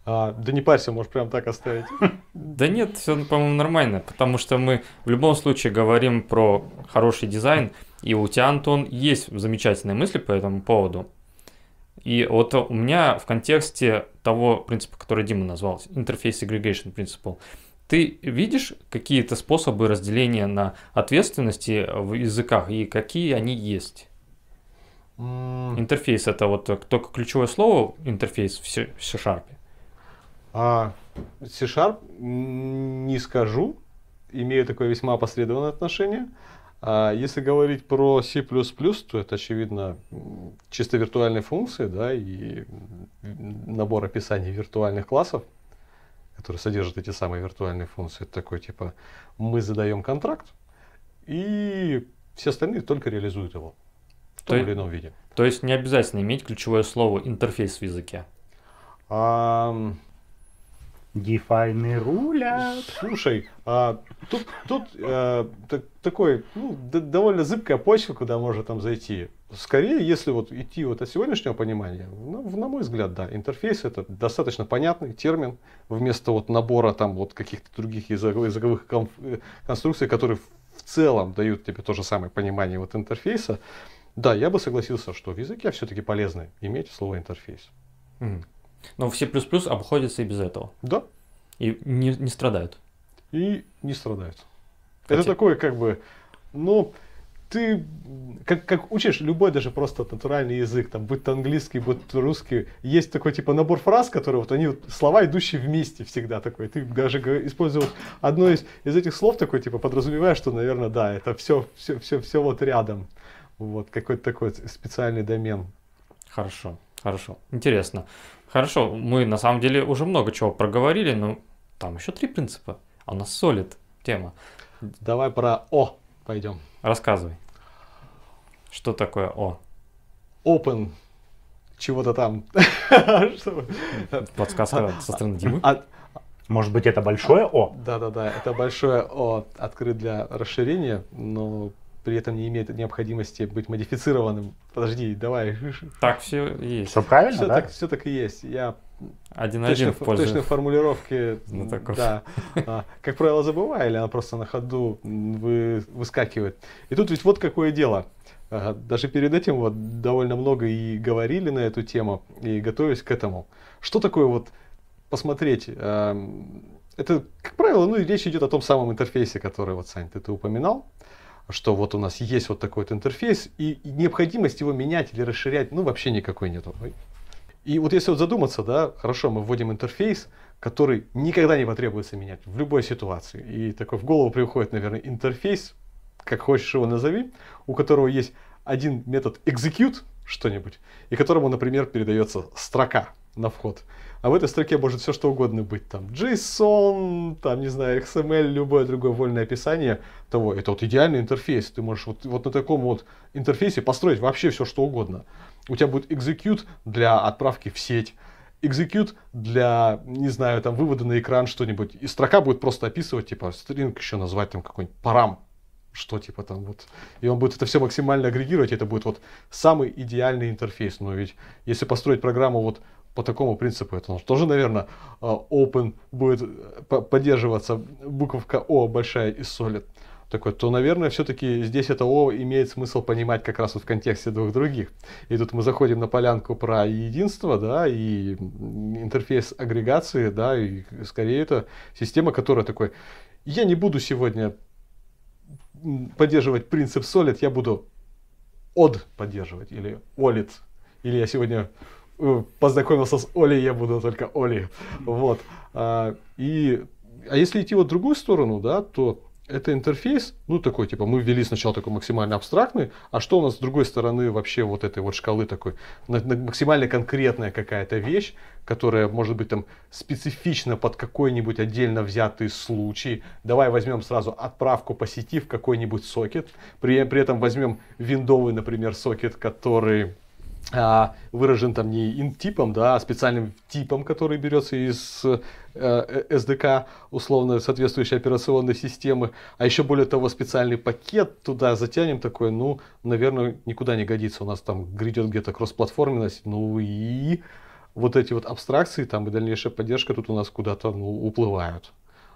А, да не парься, можешь прям так оставить. Да нет, все, по-моему, нормально, потому что мы в любом случае говорим про хороший дизайн, и у тебя, Антон, есть замечательные мысли по этому поводу. И вот у меня в контексте того принципа, который Дима назвал, интерфейс segregation principle, ты видишь какие-то способы разделения на ответственности в языках и какие они есть? Интерфейс это вот только ключевое слово интерфейс в C-Sharp. А C-Sharp не скажу, имею такое весьма опосредованное отношение. А если говорить про C++, то это, очевидно, чисто виртуальные функции да, и набор описаний виртуальных классов, которые содержат эти самые виртуальные функции. Это такой типа мы задаем контракт, и все остальные только реализуют его в том то, или ином виде. То есть не обязательно иметь ключевое слово интерфейс в языке. Um... Дефайны рулят. Слушай, а, тут, тут а, так, такой ну, д- довольно зыбкая почва, куда можно там зайти. Скорее, если вот идти вот от сегодняшнего понимания, ну, на мой взгляд, да, интерфейс это достаточно понятный термин вместо вот набора там вот каких-то других языковых э, конструкций, которые в целом дают тебе то же самое понимание вот интерфейса. Да, я бы согласился, что в языке все-таки полезно иметь слово интерфейс. Mm. Но плюс-плюс обходятся и без этого. Да. И не, не страдают. И не страдают. Хотя... Это такое как бы, ну, ты как, как учишь любой даже просто натуральный язык, там, будь то английский, будь то русский, есть такой типа набор фраз, которые вот они вот, слова, идущие вместе всегда такой. Ты даже использовал одно из, из этих слов такой, типа, подразумевая, что, наверное, да, это все, все, все, все вот рядом. Вот, какой-то такой специальный домен. Хорошо, хорошо. Интересно. Хорошо, мы на самом деле уже много чего проговорили, но там еще три принципа. А у тема. Давай про О пойдем. Рассказывай. Что такое О? Open чего-то там. Подсказка со стороны Димы. Может быть, это большое О? Да-да-да, это большое О открыт для расширения, но при этом не имеет необходимости быть модифицированным. Подожди, давай. Так все есть. Все правильно, все да? Так, все так и есть. Я один один в пользу. Точной формулировки, Знатоков. да. А, как правило, забываю, или она просто на ходу вы, выскакивает. И тут ведь вот какое дело. А, даже перед этим вот довольно много и говорили на эту тему, и готовились к этому. Что такое вот посмотреть? А, это, как правило, ну, речь идет о том самом интерфейсе, который вот, Сань, ты, ты упоминал что вот у нас есть вот такой вот интерфейс, и необходимость его менять или расширять, ну, вообще никакой нету. И вот если вот задуматься, да, хорошо, мы вводим интерфейс, который никогда не потребуется менять в любой ситуации. И такой в голову приходит, наверное, интерфейс, как хочешь его назови, у которого есть один метод execute, что-нибудь, и которому, например, передается строка на вход. А в этой строке может все что угодно быть. Там JSON, там, не знаю, XML, любое другое вольное описание того. Это вот идеальный интерфейс. Ты можешь вот, вот на таком вот интерфейсе построить вообще все что угодно. У тебя будет execute для отправки в сеть, execute для, не знаю, там, вывода на экран что-нибудь. И строка будет просто описывать, типа, стринг еще назвать там какой-нибудь парам, что типа там вот. И он будет это все максимально агрегировать, и это будет вот самый идеальный интерфейс. Но ведь если построить программу вот по такому принципу это тоже, наверное, э, open будет э, поддерживаться буковка О большая и solid такой, то, наверное, все-таки здесь это О имеет смысл понимать как раз вот в контексте двух других. И тут мы заходим на полянку про единство, да, и интерфейс агрегации, да, и скорее это система, которая такой, я не буду сегодня поддерживать принцип solid, я буду od поддерживать или olid. Или я сегодня познакомился с Олей, я буду только Олей. Вот. А, и, а если идти вот в другую сторону, да, то это интерфейс, ну такой, типа, мы ввели сначала такой максимально абстрактный, а что у нас с другой стороны вообще вот этой вот шкалы такой, на, на, максимально конкретная какая-то вещь, которая может быть там специфично под какой-нибудь отдельно взятый случай. Давай возьмем сразу отправку по сети в какой-нибудь сокет, при, при этом возьмем виндовый, например, сокет, который а, выражен там не интипом, да, а специальным типом, который берется из SDK, э, э, условно соответствующей операционной системы, а еще более того специальный пакет туда затянем такой, ну, наверное, никуда не годится, у нас там грядет где-то кроссплатформенность, ну и вот эти вот абстракции там и дальнейшая поддержка тут у нас куда-то ну, уплывают,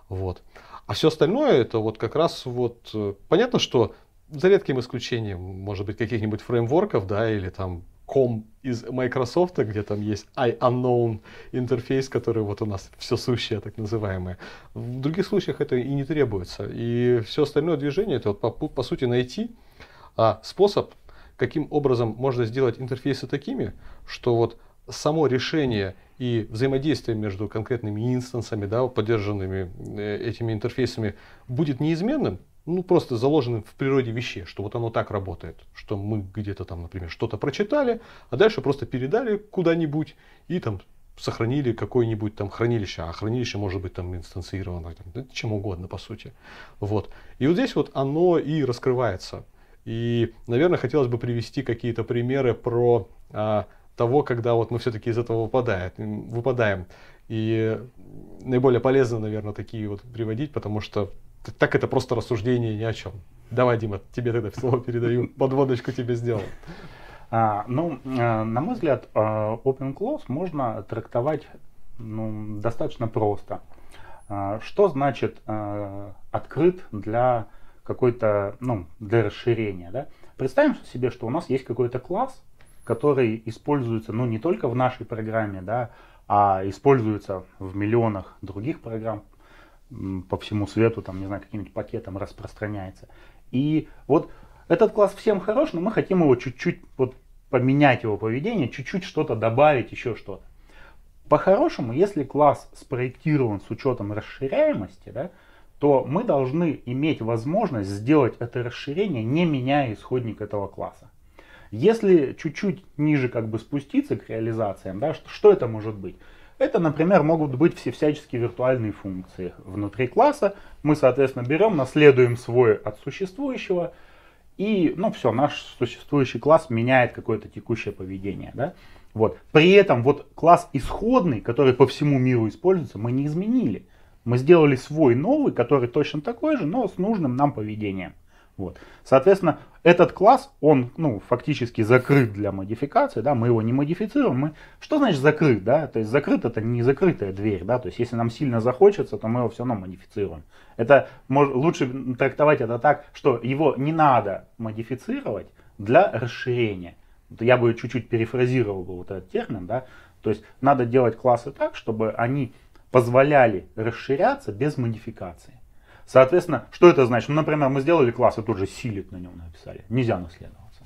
вот. А все остальное это вот как раз вот э, понятно, что за редким исключением, может быть, каких-нибудь фреймворков, да, или там ком из Microsoft, где там есть iUnknown интерфейс, который вот у нас все сущее, так называемое. В других случаях это и не требуется. И все остальное движение, это вот по, по сути найти а, способ, каким образом можно сделать интерфейсы такими, что вот само решение и взаимодействие между конкретными инстансами, да, поддержанными э, этими интерфейсами, будет неизменным, ну, просто заложены в природе вещей, что вот оно так работает, что мы где-то там, например, что-то прочитали, а дальше просто передали куда-нибудь и там сохранили какое-нибудь там хранилище, а хранилище может быть там инстанцировано, там, чем угодно по сути. Вот. И вот здесь вот оно и раскрывается. И, наверное, хотелось бы привести какие-то примеры про а, того, когда вот мы все-таки из этого выпадает, выпадаем. И наиболее полезно, наверное, такие вот приводить, потому что так это просто рассуждение ни о чем. Давай, Дима, тебе тогда слово передаю. Подводочку тебе сделал. А, ну, а, на мой взгляд, а, open close можно трактовать ну, достаточно просто. А, что значит открыт для какой-то, ну, для расширения, да? Представим себе, что у нас есть какой-то класс, который используется, ну, не только в нашей программе, да, а используется в миллионах других программ, по всему свету, там, не знаю, каким-нибудь пакетом распространяется. И вот этот класс всем хорош, но мы хотим его чуть-чуть вот поменять его поведение, чуть-чуть что-то добавить, еще что-то. По-хорошему, если класс спроектирован с учетом расширяемости, да, то мы должны иметь возможность сделать это расширение, не меняя исходник этого класса. Если чуть-чуть ниже как бы спуститься к реализациям, да, что, что это может быть? Это, например, могут быть все всяческие виртуальные функции. Внутри класса мы, соответственно, берем, наследуем свой от существующего, и, ну, все, наш существующий класс меняет какое-то текущее поведение, да. Вот. При этом вот класс исходный, который по всему миру используется, мы не изменили. Мы сделали свой новый, который точно такой же, но с нужным нам поведением. Вот. Соответственно, этот класс, он ну, фактически закрыт для модификации, да, мы его не модифицируем. Мы... Что значит закрыт? Да? То есть закрыт это не закрытая дверь, да? то есть если нам сильно захочется, то мы его все равно модифицируем. Это мож... лучше трактовать это так, что его не надо модифицировать для расширения. Я бы чуть-чуть перефразировал вот этот термин, да? то есть надо делать классы так, чтобы они позволяли расширяться без модификации. Соответственно, что это значит? Ну, например, мы сделали класс и тут же силит на нем написали. Нельзя наследоваться.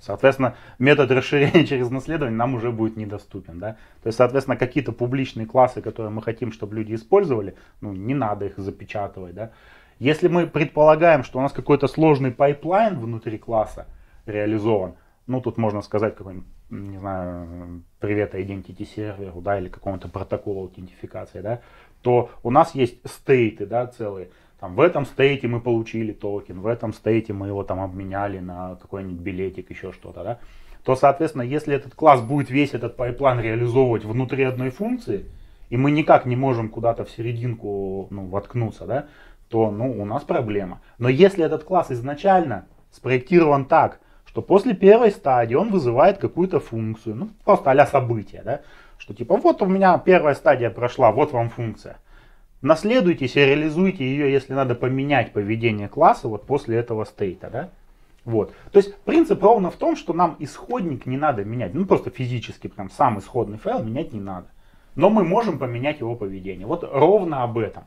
Соответственно, метод расширения через наследование нам уже будет недоступен. Да? То есть, соответственно, какие-то публичные классы, которые мы хотим, чтобы люди использовали, ну, не надо их запечатывать. Да? Если мы предполагаем, что у нас какой-то сложный пайплайн внутри класса реализован, ну, тут можно сказать какой-нибудь, не знаю, привет identity серверу, да, или какому-то протоколу аутентификации, да, то у нас есть стейты, да, целые там, в этом стейте мы получили токен, в этом стейте мы его там обменяли на какой-нибудь билетик, еще что-то, да, то, соответственно, если этот класс будет весь этот пайплайн реализовывать внутри одной функции, и мы никак не можем куда-то в серединку ну, воткнуться, да, то ну, у нас проблема. Но если этот класс изначально спроектирован так, что после первой стадии он вызывает какую-то функцию, ну, просто а событие, да, что типа вот у меня первая стадия прошла, вот вам функция наследуйтесь и реализуйте ее, если надо поменять поведение класса вот после этого стейта. Да? Вот. То есть принцип ровно в том, что нам исходник не надо менять. Ну просто физически прям сам исходный файл менять не надо. Но мы можем поменять его поведение. Вот ровно об этом.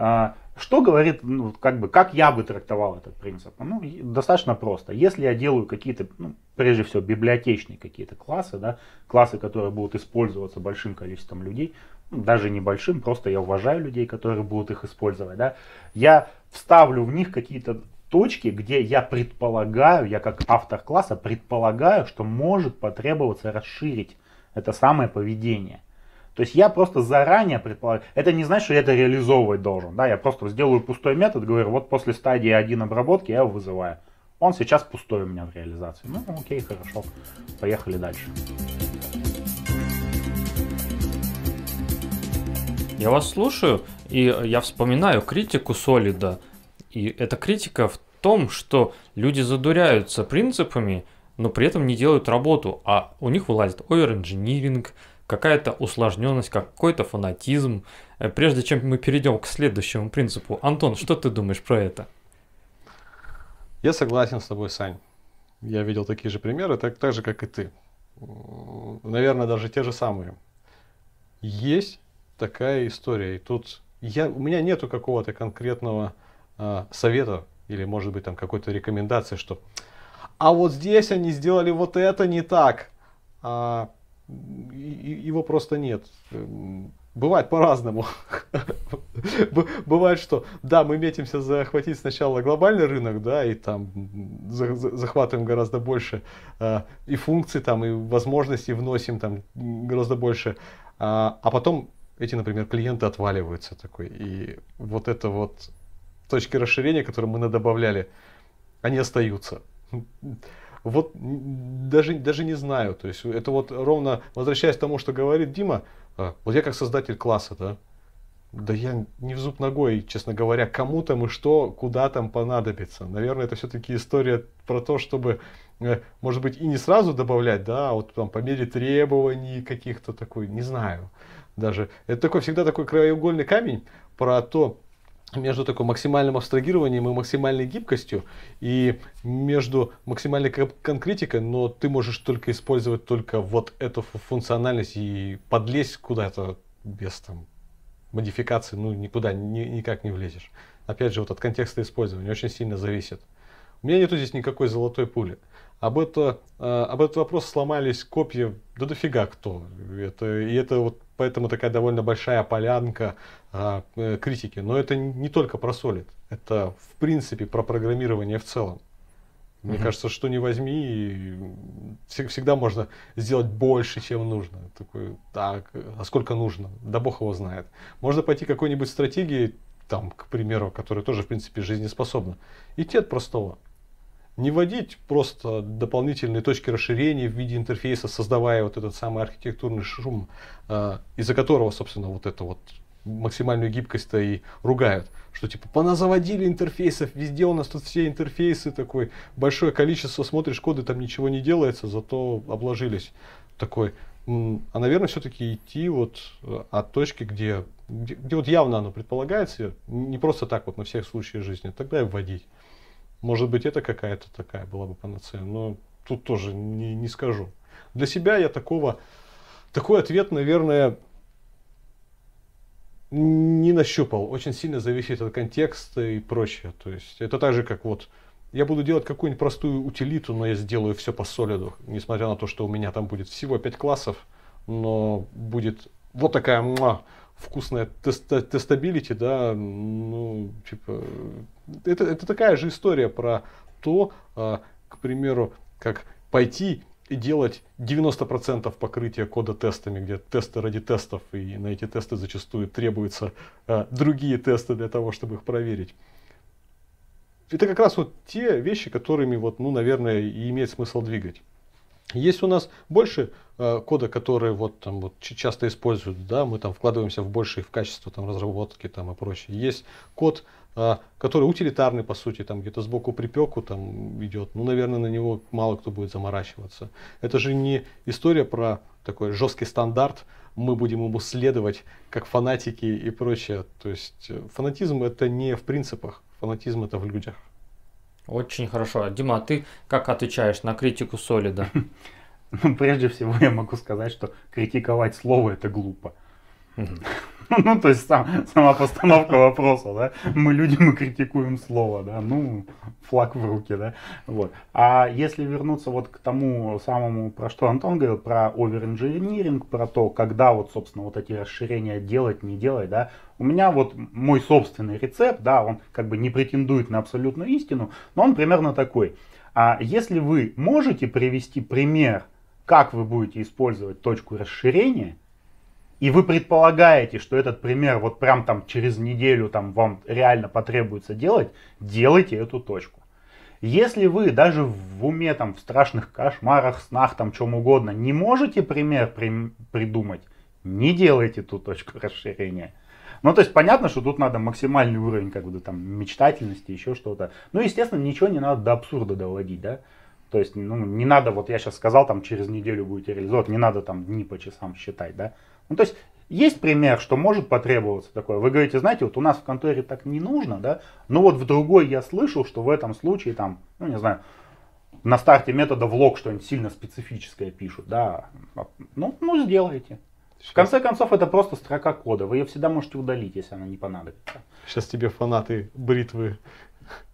А, что говорит, ну, как бы, как я бы трактовал этот принцип? Ну, достаточно просто. Если я делаю какие-то, ну, прежде всего, библиотечные какие-то классы, да, классы, которые будут использоваться большим количеством людей, даже небольшим, просто я уважаю людей, которые будут их использовать, да, я вставлю в них какие-то точки, где я предполагаю, я как автор класса предполагаю, что может потребоваться расширить это самое поведение. То есть я просто заранее предполагаю, это не значит, что я это реализовывать должен, да, я просто сделаю пустой метод, говорю, вот после стадии 1 обработки я его вызываю. Он сейчас пустой у меня в реализации. Ну, окей, хорошо, поехали дальше. Я вас слушаю, и я вспоминаю критику Солида. И эта критика в том, что люди задуряются принципами, но при этом не делают работу, а у них вылазит овер-инжиниринг, какая-то усложненность, какой-то фанатизм. Э, прежде чем мы перейдем к следующему принципу, Антон, что ты думаешь про это? Я согласен с тобой, Сань. Я видел такие же примеры, так, так же, как и ты. Наверное, даже те же самые. Есть такая история. И тут я, у меня нету какого-то конкретного э, совета или, может быть, там какой-то рекомендации, что а вот здесь они сделали вот это не так. А, и, его просто нет. Бывает по-разному. Бывает, что да, мы метимся захватить сначала глобальный рынок, да, и там за, за, захватываем гораздо больше э, и функций, там, и возможностей вносим там гораздо больше. А, а потом эти, например, клиенты отваливаются такой. И вот это вот точки расширения, которые мы надобавляли, они остаются. Вот даже, даже не знаю. То есть это вот ровно, возвращаясь к тому, что говорит Дима, а, вот я как создатель класса, да, да я не в зуб ногой, честно говоря, кому там и что, куда там понадобится. Наверное, это все-таки история про то, чтобы, э, может быть, и не сразу добавлять, да, а вот там по мере требований каких-то такой, не знаю даже. Это такой всегда такой краеугольный камень про то, между такой максимальным абстрагированием и максимальной гибкостью, и между максимальной конкретикой, но ты можешь только использовать только вот эту функциональность и подлезть куда-то без там модификации, ну никуда ни, никак не влезешь. Опять же, вот от контекста использования очень сильно зависит. У меня нету здесь никакой золотой пули. Об, это, э, об этот вопрос сломались копья да дофига кто. Это, и это вот Поэтому такая довольно большая полянка а, э, критики. Но это не только про солид, это в принципе про программирование в целом. Мне mm-hmm. кажется, что не возьми, и всегда можно сделать больше, чем нужно. Такой, так, а сколько нужно? Да бог его знает. Можно пойти какой-нибудь стратегии, там, к примеру, которая тоже, в принципе, жизнеспособна. Идти от простого не вводить просто дополнительные точки расширения в виде интерфейса, создавая вот этот самый архитектурный шум, а, из-за которого, собственно, вот это вот максимальную гибкость-то и ругают. Что типа поназаводили интерфейсов, везде у нас тут все интерфейсы, такой большое количество, смотришь коды, там ничего не делается, зато обложились. Такой, а наверное все-таки идти вот а, от точки, где, где, где вот явно оно предполагается, не просто так вот на всех случаях жизни, тогда и вводить. Может быть, это какая-то такая была бы панацея, но тут тоже не, не скажу. Для себя я такого, такой ответ, наверное, не нащупал. Очень сильно зависит от контекста и прочее. То есть это так же, как вот я буду делать какую-нибудь простую утилиту, но я сделаю все по солиду, несмотря на то, что у меня там будет всего 5 классов, но будет вот такая муа, вкусная тест тестабилити, да, ну, типа, это, это такая же история про то, э, к примеру, как пойти и делать 90% покрытия кода тестами, где тесты ради тестов, и на эти тесты зачастую требуются э, другие тесты для того, чтобы их проверить. Это как раз вот те вещи, которыми, вот, ну, наверное, и имеет смысл двигать. Есть у нас больше э, кода, которые вот там вот часто используют, да, мы там вкладываемся в большее в качество там разработки там и прочее. Есть код, э, который утилитарный по сути, там где-то сбоку припеку там идет, ну, наверное, на него мало кто будет заморачиваться. Это же не история про такой жесткий стандарт, мы будем ему следовать как фанатики и прочее. То есть э, фанатизм это не в принципах, фанатизм это в людях. Очень хорошо. Дима, а ты как отвечаешь на критику Солида? Ну, прежде всего я могу сказать, что критиковать слово это глупо. Ну, то есть сам, сама постановка вопроса, да, мы люди, мы критикуем слово, да, ну, флаг в руки, да, вот. А если вернуться вот к тому самому, про что Антон говорил, про оверинжиниринг, про то, когда вот, собственно, вот эти расширения делать, не делать, да, у меня вот мой собственный рецепт, да, он как бы не претендует на абсолютную истину, но он примерно такой. А если вы можете привести пример, как вы будете использовать точку расширения – и вы предполагаете, что этот пример вот прям там через неделю там вам реально потребуется делать, делайте эту точку. Если вы даже в уме, там, в страшных кошмарах, снах, там, чем угодно, не можете пример при- придумать, не делайте ту точку расширения. Ну, то есть понятно, что тут надо максимальный уровень как бы там мечтательности, еще что-то. Ну, естественно, ничего не надо до абсурда доводить, да. То есть, ну, не надо, вот я сейчас сказал, там, через неделю будете реализовать, не надо там дни по часам считать, да. Ну, то есть есть пример, что может потребоваться такое. Вы говорите, знаете, вот у нас в конторе так не нужно, да, но вот в другой я слышал, что в этом случае там, ну не знаю, на старте метода влог что-нибудь сильно специфическое пишут, да, ну, ну сделайте. Сейчас. В конце концов, это просто строка кода. Вы ее всегда можете удалить, если она не понадобится. Сейчас тебе фанаты бритвы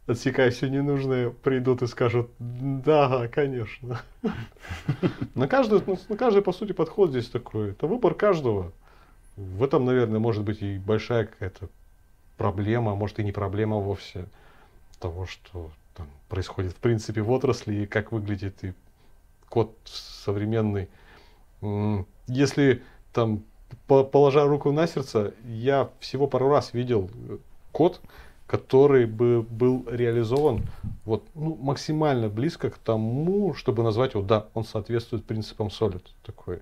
отсекая все ненужное, придут и скажут, да, конечно. На каждый, ну, на каждый, по сути, подход здесь такой. Это выбор каждого. В этом, наверное, может быть и большая какая-то проблема, а может и не проблема вовсе того, что там происходит в принципе в отрасли и как выглядит и код современный. Если там положа руку на сердце, я всего пару раз видел э, код, который бы был реализован вот, ну, максимально близко к тому, чтобы назвать его, да, он соответствует принципам Solid. Такой.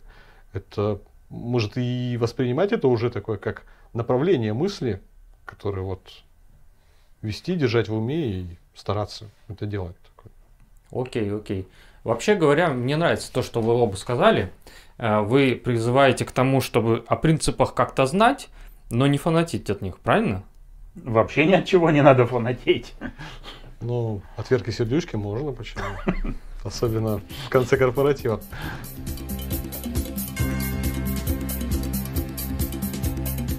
Это может и воспринимать это уже такое, как направление мысли, которое вот вести, держать в уме и стараться это делать. Окей, окей. Вообще говоря, мне нравится то, что вы оба сказали. Э, вы призываете к тому, чтобы о принципах как-то знать, но не фанатить от них, правильно? Вообще ни от чего не надо фанатеть. Ну, отвертки Верки Сердючки можно, почему? Особенно в конце корпоратива.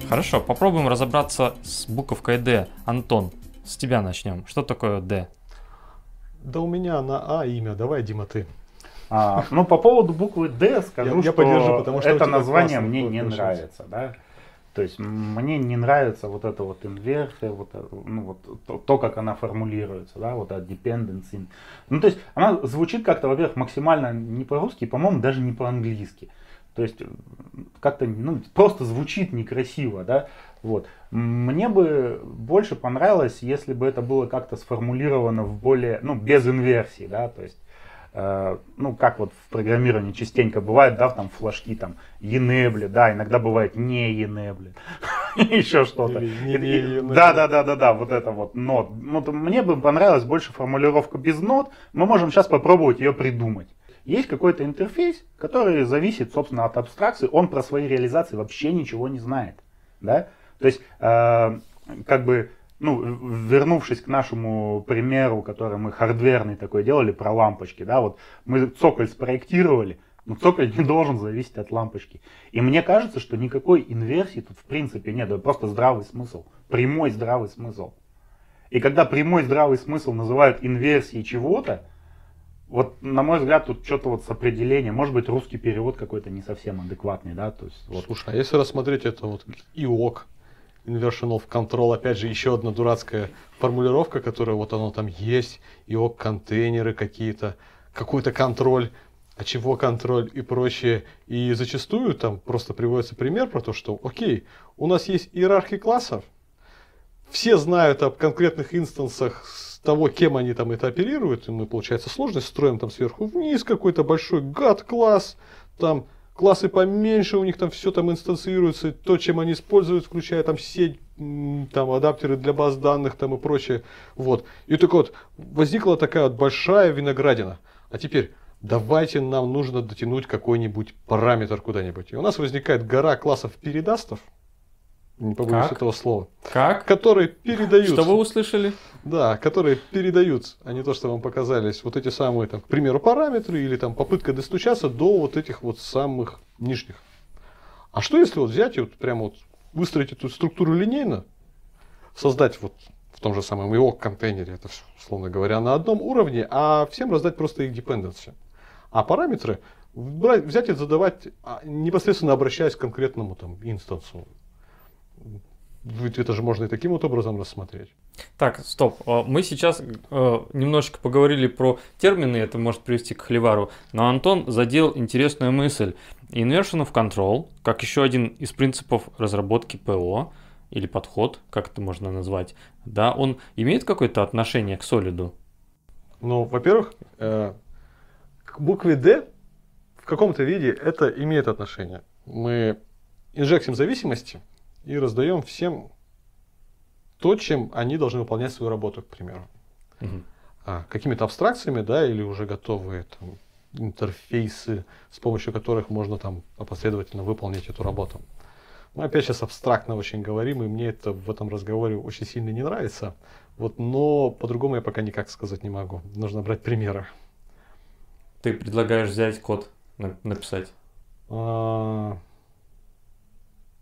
Хорошо, попробуем разобраться с буковкой D. Антон, с тебя начнем. Что такое D? Да у меня на А имя. Давай, Дима, ты. А, ну, по поводу буквы D скажу, я, что я поддержу, потому что это название мне не нравится. Да? То есть мне не нравится вот эта вот инверсия, вот, э, ну, вот то, то, как она формулируется, да, вот от dependency. Ну, то есть она звучит как-то, во-первых, максимально не по-русски, по-моему, даже не по-английски. То есть э, как-то, ну, просто звучит некрасиво, да. Вот. Мне бы больше понравилось, если бы это было как-то сформулировано в более, ну, без инверсии, да, то есть Э, ну, как вот в программировании частенько бывает, да, там флажки, там, Енебли, да, иногда бывает не Енебли, еще что-то. Да, да, да, да, да, вот это вот нот. Вот ну, мне бы понравилась больше формулировка без нот, мы можем сейчас попробовать ее придумать. Есть какой-то интерфейс, который зависит, собственно, от абстракции, он про свои реализации вообще ничего не знает, да, то есть, э, как бы, ну, вернувшись к нашему примеру, который мы хардверный такой делали про лампочки, да, вот мы цоколь спроектировали, но цоколь не должен зависеть от лампочки. И мне кажется, что никакой инверсии тут в принципе нет, это просто здравый смысл, прямой здравый смысл. И когда прямой здравый смысл называют инверсией чего-то, вот, на мой взгляд, тут что-то вот с определением. Может быть, русский перевод какой-то не совсем адекватный, да? То есть, вот. Слушай, а если рассмотреть это вот ИОК, Inversion of Control, опять же, еще одна дурацкая формулировка, которая вот оно там есть, и ок, контейнеры какие-то, какой-то контроль, а чего контроль и прочее. И зачастую там просто приводится пример про то, что, окей, у нас есть иерархии классов, все знают об конкретных инстансах того, кем они там это оперируют, и мы, получается, сложность строим там сверху вниз какой-то большой гад-класс, там классы поменьше, у них там все там инстанцируется, то, чем они используют, включая там сеть, там адаптеры для баз данных там и прочее. Вот. И так вот, возникла такая вот большая виноградина. А теперь, давайте нам нужно дотянуть какой-нибудь параметр куда-нибудь. И у нас возникает гора классов передастов, не побоюсь как? этого слова. Как? Которые передают. Что вы услышали? Да, которые передают. а не то, что вам показались. Вот эти самые, там, к примеру, параметры или там попытка достучаться до вот этих вот самых нижних. А что если вот взять и вот прямо вот выстроить эту структуру линейно, создать вот в том же самом его контейнере, это все, условно говоря, на одном уровне, а всем раздать просто их dependency. А параметры брать, взять и задавать а, непосредственно обращаясь к конкретному там инстансу ведь это же можно и таким вот образом рассмотреть. Так, стоп. А, мы сейчас э, немножечко поговорили про термины, это может привести к холивару, но Антон задел интересную мысль. Inversion of Control, как еще один из принципов разработки ПО, или подход, как это можно назвать, да, он имеет какое-то отношение к солиду? Ну, во-первых, э, к букве D в каком-то виде это имеет отношение. Мы инжексим зависимости, и раздаем всем то, чем они должны выполнять свою работу, к примеру. Угу. А, какими-то абстракциями, да, или уже готовые там, интерфейсы, с помощью которых можно там последовательно выполнить эту работу. Мы опять сейчас абстрактно очень говорим, и мне это в этом разговоре очень сильно не нравится. Вот, но по-другому я пока никак сказать не могу. Нужно брать примеры. Ты предлагаешь взять код, написать? А,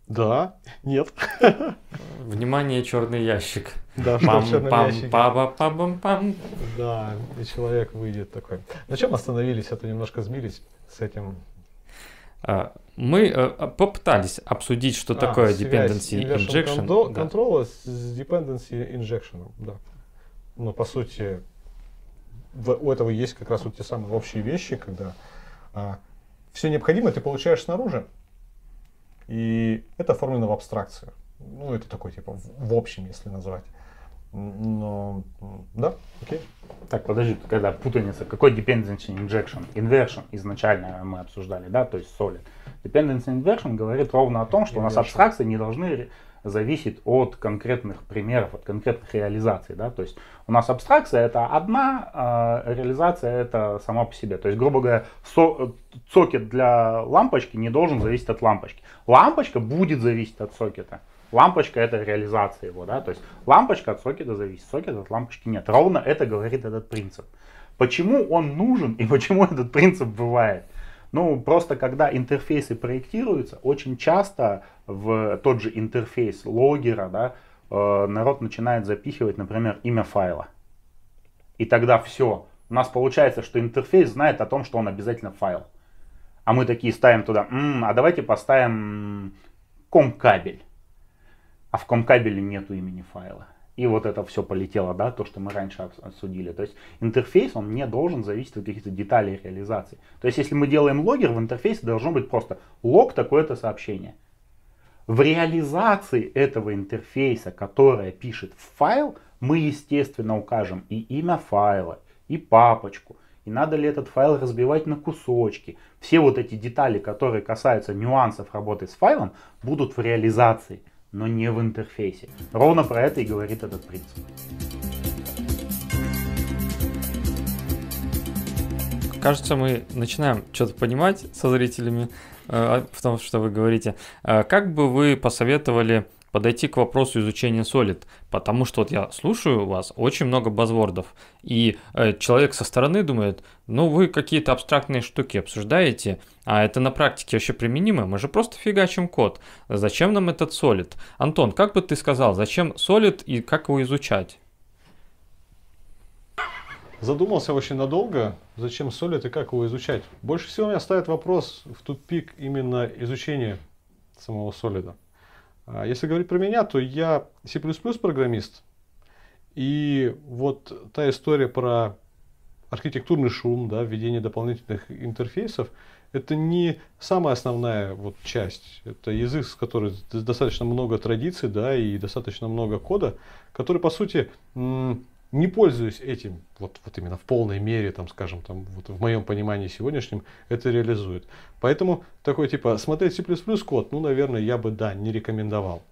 да, нет. Внимание, черный ящик. Да, пам, пам, паба, пам, пам. Да, и человек выйдет такой. На чем остановились, а то немножко змились с этим. А, мы э, а, попытались обсудить, что а, такое dependency injection. Control, да. Control с dependency injection, да. Но по сути у этого есть как раз вот те самые общие вещи, когда а, все необходимое ты получаешь снаружи, и это оформлено в абстракцию. Ну, это такой, типа, в, в общем, если назвать. Но, да, окей. Так, подожди, когда путаница, какой dependency injection? Inversion изначально мы обсуждали, да, то есть solid. Dependency inversion говорит ровно о том, что inversion. у нас абстракции не должны зависит от конкретных примеров, от конкретных реализаций. Да? То есть у нас абстракция это одна, а реализация это сама по себе. То есть, грубо говоря, со- сокет для лампочки не должен зависеть от лампочки. Лампочка будет зависеть от сокета. Лампочка это реализация его, да, то есть лампочка от сокета зависит, сокета от лампочки нет. Ровно это говорит этот принцип. Почему он нужен и почему этот принцип бывает? Ну, просто когда интерфейсы проектируются, очень часто в тот же интерфейс логера, да, э, народ начинает запихивать, например, имя файла. И тогда все. У нас получается, что интерфейс знает о том, что он обязательно файл. А мы такие ставим туда, М, а давайте поставим комкабель. А в комкабеле нету имени файла и вот это все полетело, да, то, что мы раньше обсудили. То есть интерфейс, он не должен зависеть от каких-то деталей реализации. То есть если мы делаем логер, в интерфейсе должно быть просто лог такое-то сообщение. В реализации этого интерфейса, которое пишет в файл, мы, естественно, укажем и имя файла, и папочку, и надо ли этот файл разбивать на кусочки. Все вот эти детали, которые касаются нюансов работы с файлом, будут в реализации но не в интерфейсе. Ровно про это и говорит этот принцип. Кажется, мы начинаем что-то понимать со зрителями э, а, в том, что вы говорите. А как бы вы посоветовали подойти к вопросу изучения Solid, потому что вот я слушаю вас, очень много базвордов, и э, человек со стороны думает, ну вы какие-то абстрактные штуки обсуждаете, а это на практике вообще применимо, мы же просто фигачим код, зачем нам этот Solid? Антон, как бы ты сказал, зачем Solid и как его изучать? Задумался очень надолго, зачем Solid и как его изучать. Больше всего меня ставит вопрос в тупик именно изучение самого солида. А, если говорить про меня, то я C++ программист. И вот та история про архитектурный шум, да, введение дополнительных интерфейсов, это не самая основная вот часть. Это язык, с которым достаточно много традиций, да, и достаточно много кода, который, по сути, м- не пользуюсь этим, вот, вот именно в полной мере, там, скажем, там, вот в моем понимании сегодняшнем, это реализует. Поэтому такой типа смотреть C++ код, ну, наверное, я бы, да, не рекомендовал.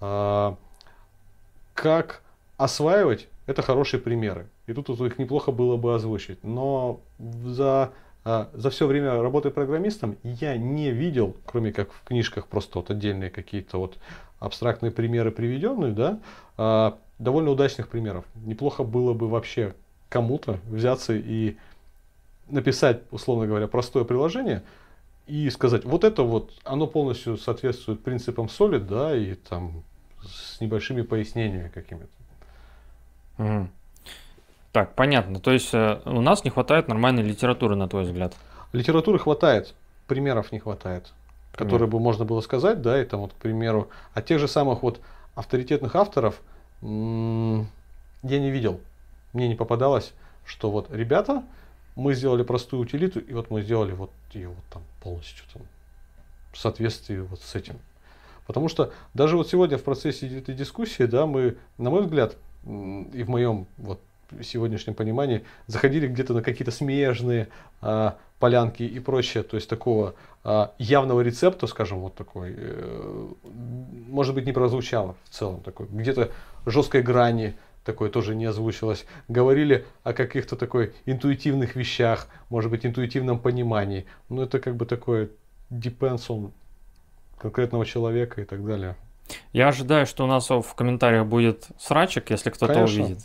А, как осваивать, это хорошие примеры. И тут, тут их неплохо было бы озвучить. Но за, а, за все время работы программистом я не видел, кроме как в книжках просто вот отдельные какие-то вот абстрактные примеры приведенные, да, а, довольно удачных примеров. Неплохо было бы вообще кому-то взяться и написать, условно говоря, простое приложение и сказать, вот это вот, оно полностью соответствует принципам Solid, да, и там с небольшими пояснениями какими-то. Угу. Так, понятно. То есть э, у нас не хватает нормальной литературы, на твой взгляд? Литературы хватает, примеров не хватает, Пример. которые бы можно было сказать, да, и там вот, к примеру, от тех же самых вот авторитетных авторов – я не видел, мне не попадалось, что вот ребята, мы сделали простую утилиту, и вот мы сделали вот ее вот там полностью там, в соответствии вот с этим. Потому что даже вот сегодня в процессе этой дискуссии, да, мы, на мой взгляд, и в моем вот сегодняшнем понимании, заходили где-то на какие-то смежные а, полянки и прочее, то есть такого а, явного рецепта, скажем, вот такой, э, может быть, не прозвучало в целом такой. Где-то жесткой грани такой тоже не озвучилось. Говорили о каких-то такой интуитивных вещах, может быть, интуитивном понимании. Но ну, это как бы такое depends on конкретного человека и так далее. Я ожидаю, что у нас в комментариях будет срачек, если кто-то увидит.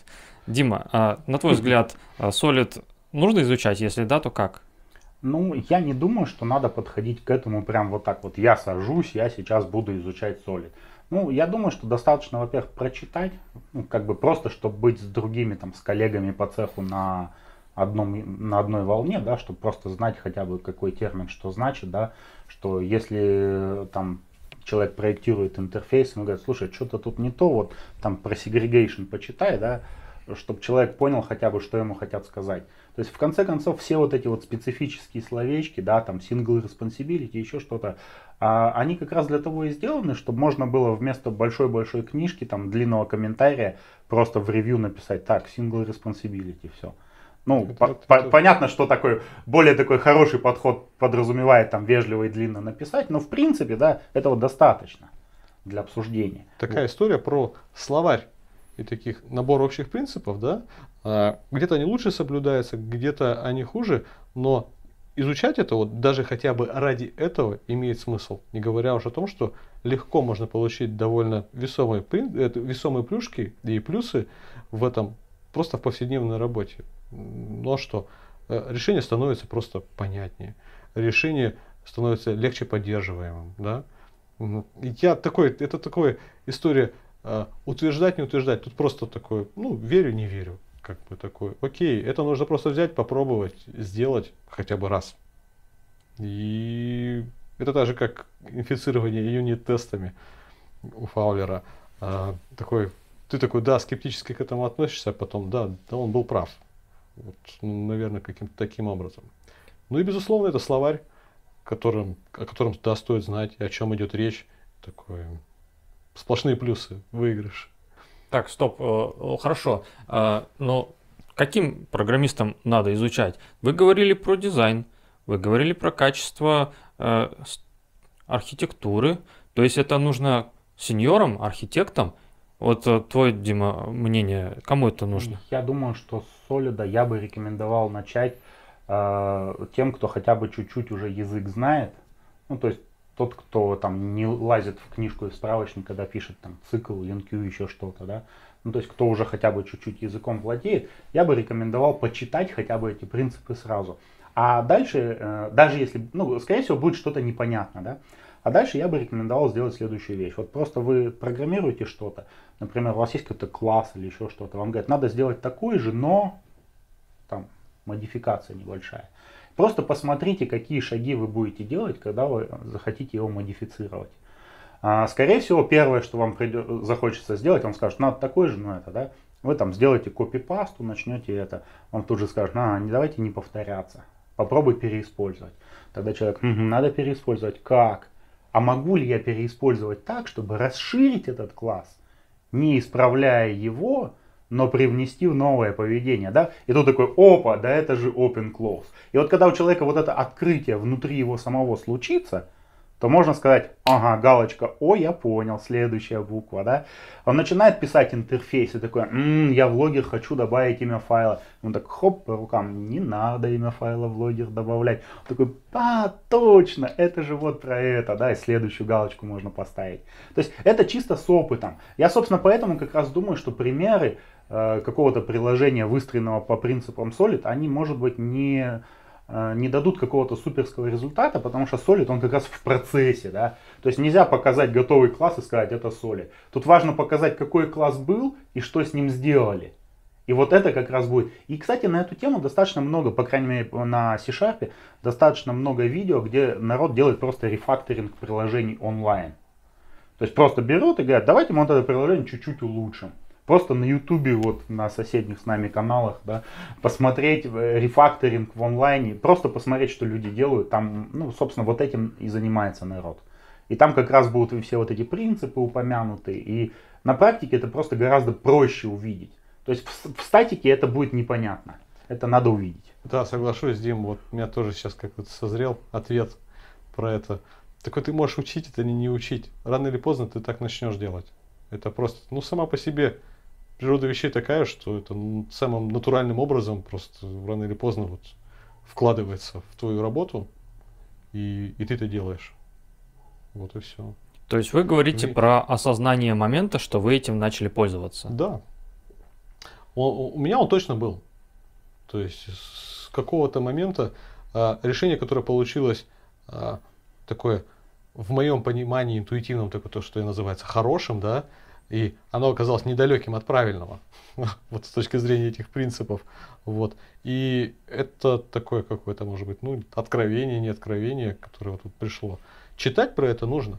Дима, а, на твой взгляд, а, солид нужно изучать? Если да, то как? Ну, я не думаю, что надо подходить к этому прям вот так вот. Я сажусь, я сейчас буду изучать Solid. Ну, я думаю, что достаточно, во-первых, прочитать, ну, как бы просто, чтобы быть с другими, там, с коллегами по цеху на, одном, на одной волне, да, чтобы просто знать хотя бы, какой термин что значит, да, что если там человек проектирует интерфейс, он говорит, слушай, что-то тут не то, вот там про segregation почитай, да, чтобы человек понял хотя бы, что ему хотят сказать. То есть, в конце концов, все вот эти вот специфические словечки, да, там, single responsibility, еще что-то, а, они как раз для того и сделаны, чтобы можно было вместо большой-большой книжки, там, длинного комментария, просто в ревью написать, так, single responsibility, все. Ну, по по понятно, что такой более такой хороший подход подразумевает там вежливо и длинно написать, но в принципе, да, этого достаточно для обсуждения. Такая вот. история про словарь и таких набор общих принципов, да, а, где-то они лучше соблюдаются, где-то они хуже, но изучать это вот даже хотя бы ради этого имеет смысл, не говоря уж о том, что легко можно получить довольно весомые, весомые плюшки и плюсы в этом просто в повседневной работе. Но ну а что, э, решение становится просто понятнее, решение становится легче поддерживаемым, да. И Я такой, это такая история а, утверждать, не утверждать, тут просто такое, ну, верю, не верю, как бы такое. Окей, это нужно просто взять, попробовать, сделать хотя бы раз. И это так же, как инфицирование юнит-тестами у Фаулера. А, такой, ты такой, да, скептически к этому относишься, а потом, да, да, он был прав. Вот, ну, наверное, каким-то таким образом. Ну и, безусловно, это словарь, которым, о котором да, стоит знать, о чем идет речь. такой сплошные плюсы, выигрыш. Так, стоп, э, э, хорошо. А, но каким программистам надо изучать? Вы говорили про дизайн, вы говорили про качество э, архитектуры. То есть это нужно сеньорам, архитектам. Вот твой Дима, мнение, кому это нужно? Я думаю, что с солида я бы рекомендовал начать тем, кто хотя бы чуть-чуть уже язык знает. Ну, то есть тот, кто там не лазит в книжку и справочник, когда пишет там цикл, NQ, еще что-то, да, ну, то есть кто уже хотя бы чуть-чуть языком владеет, я бы рекомендовал почитать хотя бы эти принципы сразу. А дальше, э, даже если, ну, скорее всего, будет что-то непонятно, да, а дальше я бы рекомендовал сделать следующую вещь. Вот просто вы программируете что-то, например, у вас есть какой-то класс или еще что-то, вам говорят, надо сделать такой же, но там модификация небольшая. Просто посмотрите, какие шаги вы будете делать, когда вы захотите его модифицировать. А, скорее всего, первое, что вам придет, захочется сделать, он скажет, надо «Ну, такой же, но ну, это, да. Вы там сделаете копипасту, начнете это. Он тут же скажет, а, не давайте не повторяться. Попробуй переиспользовать. Тогда человек, угу, надо переиспользовать. Как? А могу ли я переиспользовать так, чтобы расширить этот класс, не исправляя его, но привнести в новое поведение, да? И тут такой, опа, да это же open-close. И вот когда у человека вот это открытие внутри его самого случится, то можно сказать, ага, галочка, о, я понял, следующая буква, да? Он начинает писать интерфейс и такой, м-м, я влогер, хочу добавить имя файла. Он так, хоп, по рукам, не надо имя файла влогер добавлять. Он такой, а, точно, это же вот про это, да, и следующую галочку можно поставить. То есть это чисто с опытом. Я, собственно, поэтому как раз думаю, что примеры Э, какого-то приложения, выстроенного по принципам Solid, они, может быть, не, э, не дадут какого-то суперского результата, потому что Solid, он как раз в процессе, да. То есть нельзя показать готовый класс и сказать, это Solid. Тут важно показать, какой класс был и что с ним сделали. И вот это как раз будет. И, кстати, на эту тему достаточно много, по крайней мере, на C-Sharp, достаточно много видео, где народ делает просто рефакторинг приложений онлайн. То есть просто берут и говорят, давайте мы вот это приложение чуть-чуть улучшим. Просто на ютубе, вот на соседних с нами каналах, да, посмотреть э, рефакторинг в онлайне, просто посмотреть, что люди делают. Там, ну, собственно, вот этим и занимается народ. И там как раз будут все вот эти принципы упомянуты. И на практике это просто гораздо проще увидеть. То есть в, в статике это будет непонятно. Это надо увидеть. Да, соглашусь, Дим. Вот у меня тоже сейчас как-то созрел ответ про это. Так вот ты можешь учить это, или не учить. Рано или поздно ты так начнешь делать. Это просто, ну, сама по себе природа вещей такая, что это самым натуральным образом просто рано или поздно вот вкладывается в твою работу, и, и ты это делаешь. Вот и все. То есть вы говорите ну и... про осознание момента, что вы этим начали пользоваться. Да. Он, у меня он точно был. То есть с какого-то момента а, решение, которое получилось а, такое в моем понимании интуитивном, такое то, что называется хорошим, да, и оно оказалось недалеким от правильного, вот с точки зрения этих принципов. Вот. И это такое какое-то, может быть, ну, откровение, не откровение, которое вот тут пришло. Читать про это нужно,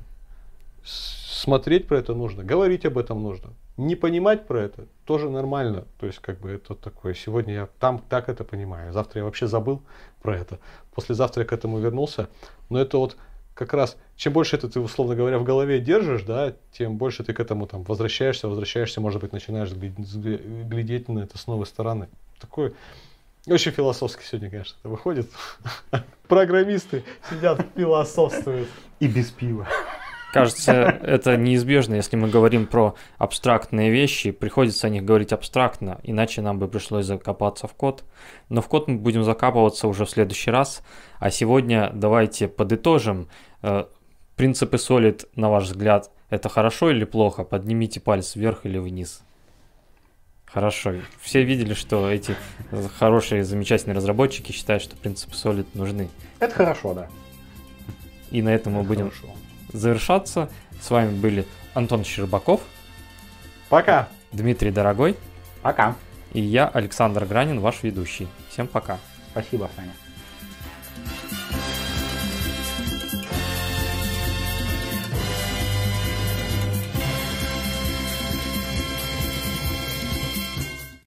смотреть про это нужно, говорить об этом нужно. Не понимать про это тоже нормально. То есть, как бы это такое, сегодня я там так это понимаю, завтра я вообще забыл про это, послезавтра я к этому вернулся. Но это вот как раз, чем больше это ты, условно говоря, в голове держишь, да, тем больше ты к этому там возвращаешься, возвращаешься, может быть, начинаешь глядеть на это с новой стороны. Такой очень философский сегодня, конечно, это выходит. Программисты сидят, философствуют. И без пива. Кажется, это неизбежно, если мы говорим про абстрактные вещи, приходится о них говорить абстрактно, иначе нам бы пришлось закопаться в код. Но в код мы будем закапываться уже в следующий раз, а сегодня давайте подытожим. Э, принципы Solid, на ваш взгляд, это хорошо или плохо? Поднимите палец вверх или вниз. Хорошо. Все видели, что эти хорошие, замечательные разработчики считают, что принципы Solid нужны. Это хорошо, да. И на этом это мы будем хорошо завершаться. С вами были Антон Щербаков. Пока. Дмитрий Дорогой. Пока. И я, Александр Гранин, ваш ведущий. Всем пока. Спасибо, Саня.